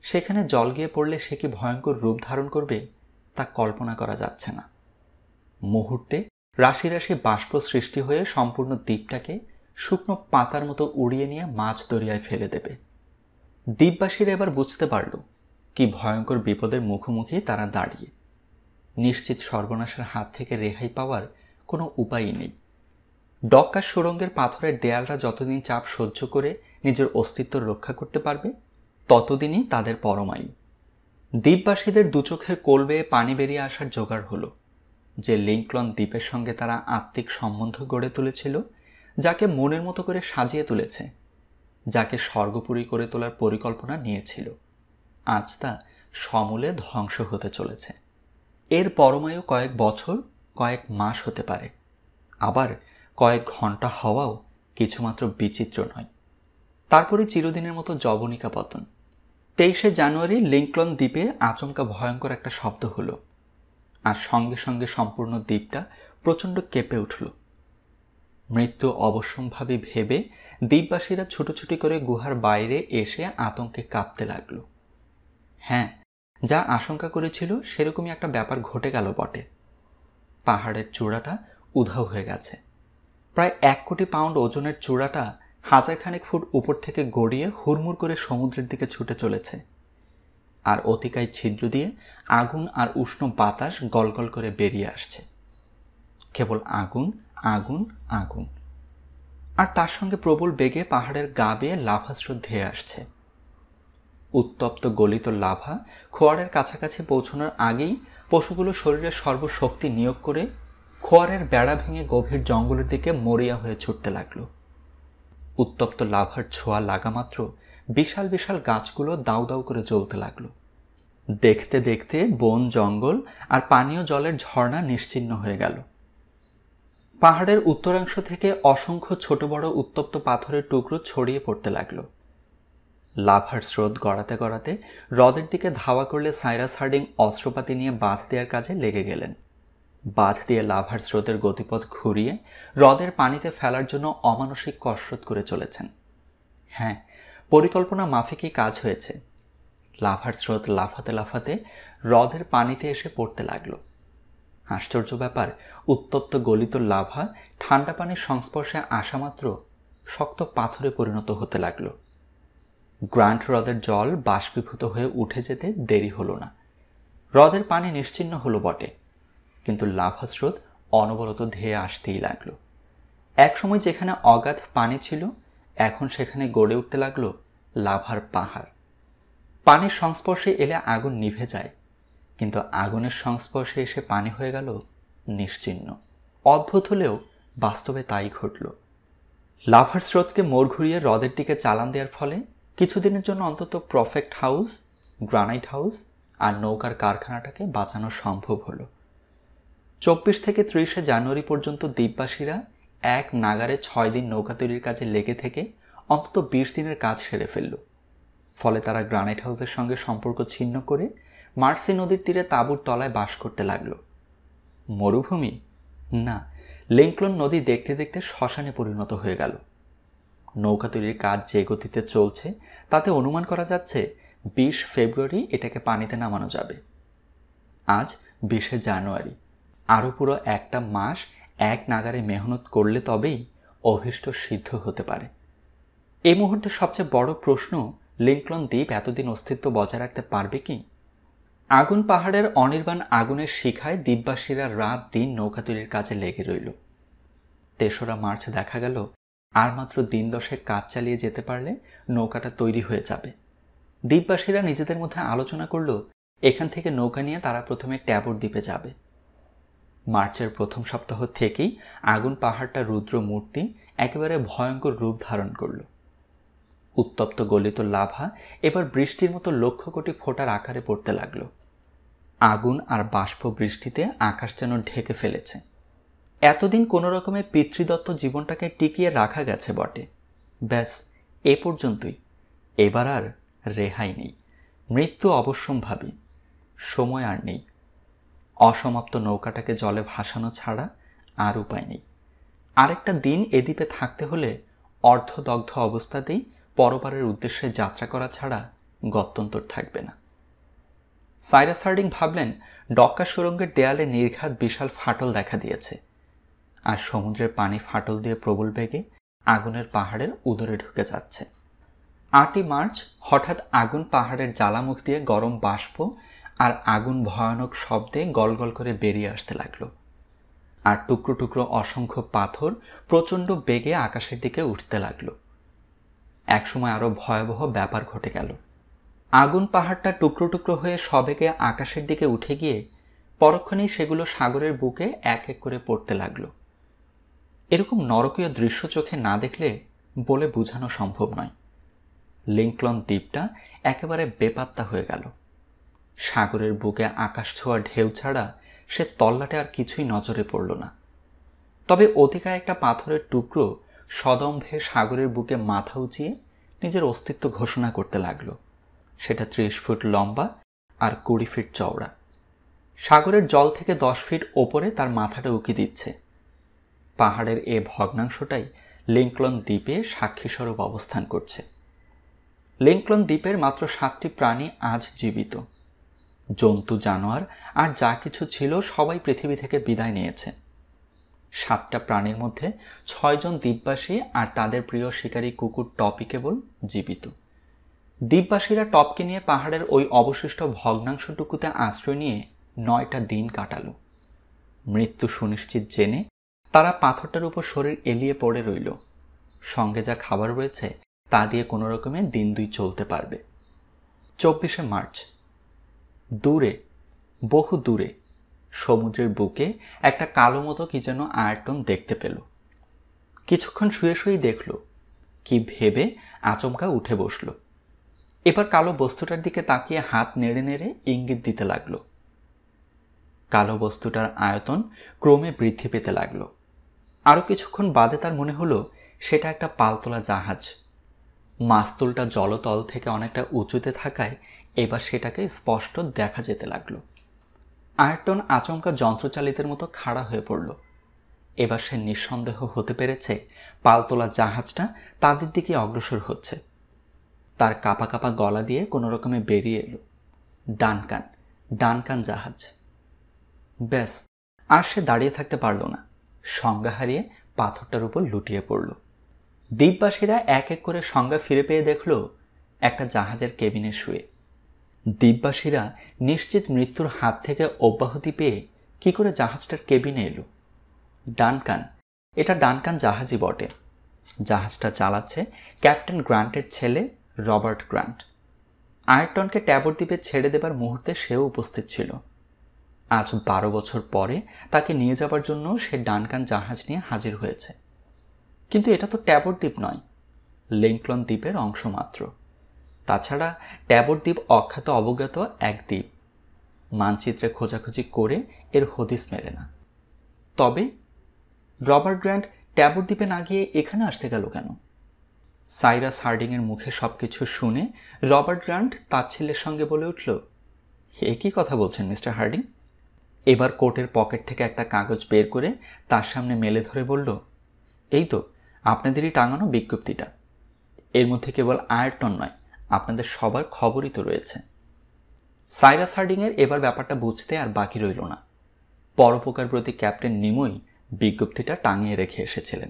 সেখানে জল গিয়ে পড়লে সে কি ভয়ঙ্কর রূপ ধারণ করবে তা কল্পনা করা যাচ্ছে না মুহূর্তে রাশি রাশি বাষ্প সৃষ্টি হয়ে সম্পূর্ণ দ্বীপটাকে শুকনো পাতার মতো উড়িয়ে নিয়ে মাছ দরিয়ায় ফেলে দেবে দ্বীপবাসীরা এবার বুঝতে পারল কি ভয়ঙ্কর বিপদের মুখোমুখি তারা দাঁড়িয়ে নিশ্চিত সর্বনাশের হাত থেকে রেহাই পাওয়ার কোনো উপায়ই নেই ডক্কা সুরঙ্গের পাথরের দেয়ালটা যতদিন চাপ সহ্য করে নিজের অস্তিত্ব রক্ষা করতে পারবে ততদিনই তাদের পরমায়ু দ্বীপবাসীদের দুচোখের কোলবে পানি বেরিয়ে আসার জোগাড় হলো যে লিঙ্কলন দ্বীপের সঙ্গে তারা আত্মিক সম্বন্ধ গড়ে তুলেছিল যাকে মনের মতো করে সাজিয়ে তুলেছে যাকে স্বর্গপুরী করে তোলার পরিকল্পনা নিয়েছিল আজ তা সমূলে ধ্বংস হতে চলেছে এর পরমায়ু কয়েক বছর কয়েক মাস হতে পারে আবার কয়েক ঘন্টা হওয়াও কিছুমাত্র বিচিত্র নয় তারপরে চিরদিনের মতো জবনিকা পতন তেইশে জানুয়ারি লিঙ্কলন দ্বীপে আচমকা ভয়ঙ্কর একটা শব্দ হলো আর সঙ্গে সঙ্গে সম্পূর্ণ দ্বীপটা প্রচণ্ড কেঁপে উঠল মৃত্যু অবশ্যম্ভাবী ভেবে দ্বীপবাসীরা ছুটোছুটি করে গুহার বাইরে এসে আতঙ্কে কাঁপতে লাগলো হ্যাঁ যা আশঙ্কা করেছিল সেরকমই একটা ব্যাপার ঘটে গেল বটে পাহাড়ের চূড়াটা উধাও হয়ে গেছে প্রায় এক কোটি পাউন্ড ওজনের চূড়াটা হাজারখানেক ফুট উপর থেকে গড়িয়ে হুড়মুড় করে সমুদ্রের দিকে ছুটে চলেছে আর অতিকায় ছিদ্র দিয়ে আগুন আর উষ্ণ বাতাস গলগল করে বেরিয়ে আসছে কেবল আগুন আগুন আগুন আর তার সঙ্গে প্রবল বেগে পাহাড়ের গা বেয়ে লাভাস্রোত ধেয়ে আসছে উত্তপ্ত গলিত লাভা খোয়ারের কাছাকাছি পৌঁছানোর আগেই পশুগুলো শরীরের সর্বশক্তি নিয়োগ করে খোয়ারের বেড়া ভেঙে গভীর জঙ্গলের দিকে মরিয়া হয়ে ছুটতে লাগলো উত্তপ্ত লাভার ছোঁয়া লাগামাত্র বিশাল বিশাল গাছগুলো দাউ দাউ করে জ্বলতে লাগলো দেখতে দেখতে বন জঙ্গল আর পানীয় জলের ঝর্ণা নিশ্চিন্ন হয়ে গেল পাহাড়ের উত্তরাংশ থেকে অসংখ্য ছোট বড় উত্তপ্ত পাথরের টুকরো ছড়িয়ে পড়তে লাগলো লাভার স্রোত গড়াতে গড়াতে হ্রদের দিকে ধাওয়া করলে সাইরাস হার্ডিং অস্ত্রপাতি নিয়ে বাঁধ দেওয়ার কাজে লেগে গেলেন বাঁধ দিয়ে লাভার স্রোতের গতিপথ ঘুরিয়ে হ্রদের পানিতে ফেলার জন্য অমানসিক কসরত করে চলেছেন হ্যাঁ পরিকল্পনা মাফিকই কাজ হয়েছে লাভার স্রোত লাফাতে লাফাতে হ্রদের পানিতে এসে পড়তে লাগল আশ্চর্য ব্যাপার উত্তপ্ত গলিত লাভা ঠান্ডা পানির সংস্পর্শে আসা মাত্র শক্ত পাথরে পরিণত হতে লাগলো গ্রান্ট হ্রদের জল বাষ্পীভূত হয়ে উঠে যেতে দেরি হলো না হ্রদের পানি নিশ্চিন্ন হলো বটে কিন্তু লাভা স্রোত অনবরত ধেয়ে আসতেই লাগলো একসময় যেখানে অগাধ পানি ছিল এখন সেখানে গড়ে উঠতে লাগলো লাভার পাহাড় পানির সংস্পর্শে এলে আগুন নিভে যায় কিন্তু আগুনের সংস্পর্শে এসে পানি হয়ে গেল নিশ্চিন্ন অদ্ভুত হলেও বাস্তবে তাই ঘটল লাভার স্রোতকে মোড় ঘুরিয়ে হ্রদের দিকে চালান দেওয়ার ফলে কিছুদিনের জন্য অন্তত প্রফেক্ট হাউস গ্রানাইট হাউস আর নৌকার কারখানাটাকে বাঁচানো সম্ভব হলো চব্বিশ থেকে ত্রিশে জানুয়ারি পর্যন্ত দ্বীপবাসীরা এক নাগারে ছয় দিন নৌকা তৈরির কাজে লেগে থেকে অন্তত বিশ দিনের কাজ সেরে ফেলল ফলে তারা গ্রানাইট হাউসের সঙ্গে সম্পর্ক ছিন্ন করে মার্সি নদীর তীরে তাঁবুর তলায় বাস করতে লাগল মরুভূমি না লিঙ্কলন নদী দেখতে দেখতে শ্মশানে পরিণত হয়ে গেল নৌকা তৈরির কাজ যে গতিতে চলছে তাতে অনুমান করা যাচ্ছে বিশ ফেব্রুয়ারি এটাকে পানিতে নামানো যাবে আজ বিশে জানুয়ারি আরও পুরো একটা মাস এক নাগারে মেহনত করলে তবেই অভীষ্ট সিদ্ধ হতে পারে এই মুহূর্তে সবচেয়ে বড় প্রশ্ন লিঙ্কলন দ্বীপ এতদিন অস্তিত্ব বজায় রাখতে পারবে কি আগুন পাহাড়ের অনির্বাণ আগুনের শিখায় দ্বীপবাসীরা রাত দিন নৌকা তৈরির কাজে লেগে রইল তেসরা মার্চ দেখা গেল আর মাত্র দিন দশেক কাজ চালিয়ে যেতে পারলে নৌকাটা তৈরি হয়ে যাবে দ্বীপবাসীরা নিজেদের মধ্যে আলোচনা করল এখান থেকে নৌকা নিয়ে তারা প্রথমে ট্যাবর দ্বীপে যাবে মার্চের প্রথম সপ্তাহ থেকেই আগুন পাহাড়টা রুদ্র মূর্তি একেবারে ভয়ঙ্কর রূপ ধারণ করল উত্তপ্ত গলিত লাভা এবার বৃষ্টির মতো লক্ষ কোটি ফোটার আকারে পড়তে লাগল আগুন আর বাষ্প বৃষ্টিতে আকাশ যেন ঢেকে ফেলেছে এতদিন কোনো রকমে পিতৃদত্ত জীবনটাকে টিকিয়ে রাখা গেছে বটে ব্যাস এ পর্যন্তই এবার আর রেহাই নেই মৃত্যু অবশ্যম্ভাবী সময় আর নেই অসমাপ্ত নৌকাটাকে জলে ভাসানো ছাড়া আর উপায় নেই আরেকটা দিন এ দ্বীপে থাকতে হলে অর্ধদগ্ধ অবস্থাতেই পরপারের উদ্দেশ্যে যাত্রা করা ছাড়া গত্যন্তর থাকবে না সাইরাসার্ডিং ভাবলেন ডক্কা সুরঙ্গের দেয়ালে নির্ঘাত বিশাল ফাটল দেখা দিয়েছে আর সমুদ্রের পানি ফাটল দিয়ে প্রবল বেগে আগুনের পাহাড়ের উদরে ঢুকে যাচ্ছে আটই মার্চ হঠাৎ আগুন পাহাড়ের জ্বালামুখ দিয়ে গরম বাষ্প আর আগুন ভয়ানক শব্দে গলগল করে বেরিয়ে আসতে লাগলো আর টুকরো টুকরো অসংখ্য পাথর প্রচণ্ড বেগে আকাশের দিকে উঠতে লাগলো একসময় আরও ভয়াবহ ব্যাপার ঘটে গেল আগুন পাহাড়টা টুকরো টুকরো হয়ে সবেগে আকাশের দিকে উঠে গিয়ে পরক্ষণেই সেগুলো সাগরের বুকে এক এক করে পড়তে লাগলো এরকম নরকীয় দৃশ্য চোখে না দেখলে বলে বোঝানো সম্ভব নয় লিঙ্কলন দ্বীপটা একেবারে বেপাত্তা হয়ে গেল সাগরের বুকে আকাশ ছোঁয়া ঢেউ ছাড়া সে তল্লাটে আর কিছুই নজরে পড়ল না তবে অতিকায় একটা পাথরের টুকরো সদম্ভে সাগরের বুকে মাথা উঁচিয়ে নিজের অস্তিত্ব ঘোষণা করতে লাগলো সেটা ত্রিশ ফুট লম্বা আর কুড়ি ফিট চওড়া সাগরের জল থেকে দশ ফিট ওপরে তার মাথাটা উঁকি দিচ্ছে পাহাড়ের এ ভগ্নাংশটাই লিঙ্কলন দ্বীপে সাক্ষীস্বরূপ অবস্থান করছে লিঙ্কলন দ্বীপের মাত্র সাতটি প্রাণী আজ জীবিত জন্তু জানোয়ার আর যা কিছু ছিল সবাই পৃথিবী থেকে বিদায় নিয়েছে সাতটা প্রাণীর মধ্যে ছয়জন দ্বীপবাসী আর তাদের প্রিয় শিকারী কুকুর টপি কেবল জীবিত দ্বীপবাসীরা টপকে নিয়ে পাহাড়ের ওই অবশিষ্ট ভগ্নাংশটুকুতে আশ্রয় নিয়ে নয়টা দিন কাটালো মৃত্যু সুনিশ্চিত জেনে তারা পাথরটার উপর শরীর এলিয়ে পড়ে রইল সঙ্গে যা খাবার রয়েছে তা দিয়ে কোনো রকমে দিন দুই চলতে পারবে চব্বিশে মার্চ দূরে বহু দূরে সমুদ্রের বুকে একটা কালো মতো কি যেন আয়টন দেখতে পেল কিছুক্ষণ শুয়ে শুয়েই দেখল কি ভেবে আচমকা উঠে বসল এবার কালো বস্তুটার দিকে তাকিয়ে হাত নেড়ে নেড়ে ইঙ্গিত দিতে লাগলো কালো বস্তুটার আয়তন ক্রমে বৃদ্ধি পেতে লাগলো আরও কিছুক্ষণ বাদে তার মনে হলো সেটা একটা পালতোলা জাহাজ মাস্তুলটা জলতল থেকে অনেকটা উঁচুতে থাকায় এবার সেটাকে স্পষ্ট দেখা যেতে লাগলো আয়টন আচমকা যন্ত্রচালিতের মতো খাড়া হয়ে পড়ল এবার সে নিঃসন্দেহ হতে পেরেছে পালতোলা জাহাজটা তাদের দিকে অগ্রসর হচ্ছে তার কাপা কাপা গলা দিয়ে কোনো রকমে বেরিয়ে এলো ডানকান ডানকান জাহাজ ব্যাস আর সে দাঁড়িয়ে থাকতে পারল না সংজ্ঞা হারিয়ে পাথরটার উপর লুটিয়ে পড়ল দ্বীপবাসীরা এক এক করে সংজ্ঞা ফিরে পেয়ে দেখল একটা জাহাজের কেবিনে শুয়ে দ্বীপবাসীরা নিশ্চিত মৃত্যুর হাত থেকে অব্যাহতি পেয়ে কি করে জাহাজটার কেবিনে এলো ডানকান এটা ডানকান জাহাজই বটে জাহাজটা চালাচ্ছে ক্যাপ্টেন গ্রান্টের ছেলে রবার্ট গ্রান্ট আয়টনকে ট্যাবর দ্বীপে ছেড়ে দেবার মুহূর্তে সেও উপস্থিত ছিল আজ বারো বছর পরে তাকে নিয়ে যাবার জন্য সে ডানকান জাহাজ নিয়ে হাজির হয়েছে কিন্তু এটা তো ট্যাবর দ্বীপ নয় লিঙ্কলন দ্বীপের অংশ মাত্র তাছাড়া ট্যাবর দ্বীপ অখ্যাত অবজ্ঞাত এক দ্বীপ মানচিত্রে খোঁজাখুঁজি করে এর হদিস মেলে না তবে রবার্ট গ্র্যান্ড ট্যাবর দ্বীপে না গিয়ে এখানে আসতে গেল কেন সাইরাস হার্ডিংয়ের মুখে সব কিছু শুনে রবার্ট গ্র্যান্ড তার ছেলের সঙ্গে বলে উঠল এ কী কথা বলছেন মিস্টার হার্ডিং এবার কোটের পকেট থেকে একটা কাগজ বের করে তার সামনে মেলে ধরে বলল এই তো আপনাদেরই টাঙানো বিজ্ঞপ্তিটা এর মধ্যে কেবল আয়ারটন নয় আপনাদের সবার খবরই তো রয়েছে সাইরাস হার্ডিংয়ের এবার ব্যাপারটা বুঝতে আর বাকি রইল না পরোপকার প্রতি ক্যাপ্টেন নিমই বিজ্ঞপ্তিটা টাঙিয়ে রেখে এসেছিলেন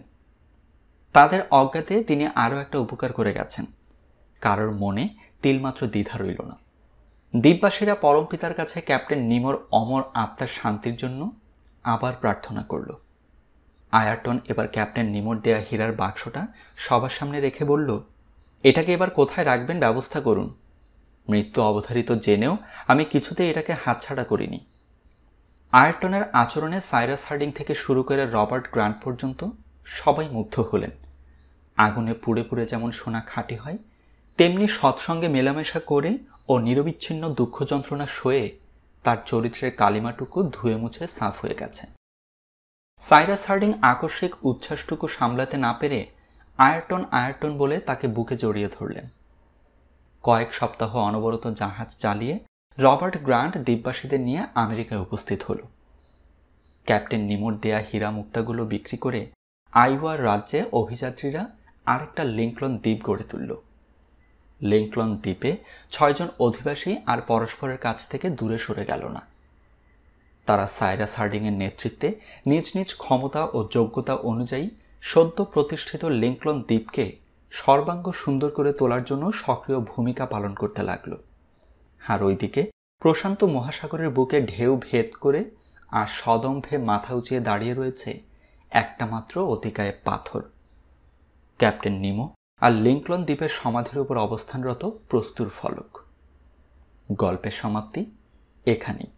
তাদের অজ্ঞাতে তিনি আরও একটা উপকার করে গেছেন কারোর মনে তিলমাত্র দ্বিধা রইল না দ্বীপবাসীরা পরমপিতার কাছে ক্যাপ্টেন নিমোর অমর আত্মার শান্তির জন্য আবার প্রার্থনা করল আয়ারটন এবার ক্যাপ্টেন নিমোর দেয়া হীরার বাক্সটা সবার সামনে রেখে বলল এটাকে এবার কোথায় রাখবেন ব্যবস্থা করুন মৃত্যু অবধারিত জেনেও আমি কিছুতে এটাকে হাতছাড়া করিনি আয়ারটনের আচরণে সাইরাস হার্ডিং থেকে শুরু করে রবার্ট গ্রান্ট পর্যন্ত সবাই মুগ্ধ হলেন আগুনে পুড়ে পুড়ে যেমন সোনা খাঁটি হয় তেমনি সৎসঙ্গে মেলামেশা করে ও নিরবিচ্ছিন্ন দুঃখ যন্ত্রণা সয়ে তার চরিত্রের কালিমাটুকু ধুয়ে মুছে সাফ হয়ে গেছে সাইরাস হার্ডিং আকস্মিক উচ্ছ্বাসটুকু সামলাতে না পেরে আয়ারটন আয়ারটন বলে তাকে বুকে জড়িয়ে ধরলেন কয়েক সপ্তাহ অনবরত জাহাজ চালিয়ে রবার্ট গ্রান্ট দ্বীপবাসীদের নিয়ে আমেরিকায় উপস্থিত হল ক্যাপ্টেন নিমোর দেয়া হীরা মুক্তাগুলো বিক্রি করে আইওয়ার রাজ্যে অভিযাত্রীরা আরেকটা লিঙ্কলন দ্বীপ গড়ে তুলল লিঙ্কলন দ্বীপে ছয়জন অধিবাসী আর পরস্পরের কাছ থেকে দূরে সরে গেল না তারা সাইরাস হার্ডিংয়ের নেতৃত্বে নিজ নিজ ক্ষমতা ও যোগ্যতা অনুযায়ী সদ্য প্রতিষ্ঠিত লিঙ্কলন দ্বীপকে সর্বাঙ্গ সুন্দর করে তোলার জন্য সক্রিয় ভূমিকা পালন করতে লাগল আর ওইদিকে প্রশান্ত মহাসাগরের বুকে ঢেউ ভেদ করে আর সদম্ভে মাথা উঁচিয়ে দাঁড়িয়ে রয়েছে একটা মাত্র অতিকায় পাথর ক্যাপ্টেন নিমো আর লিঙ্কলন দ্বীপের সমাধির উপর অবস্থানরত প্রস্তুর ফলক গল্পের সমাপ্তি এখানেই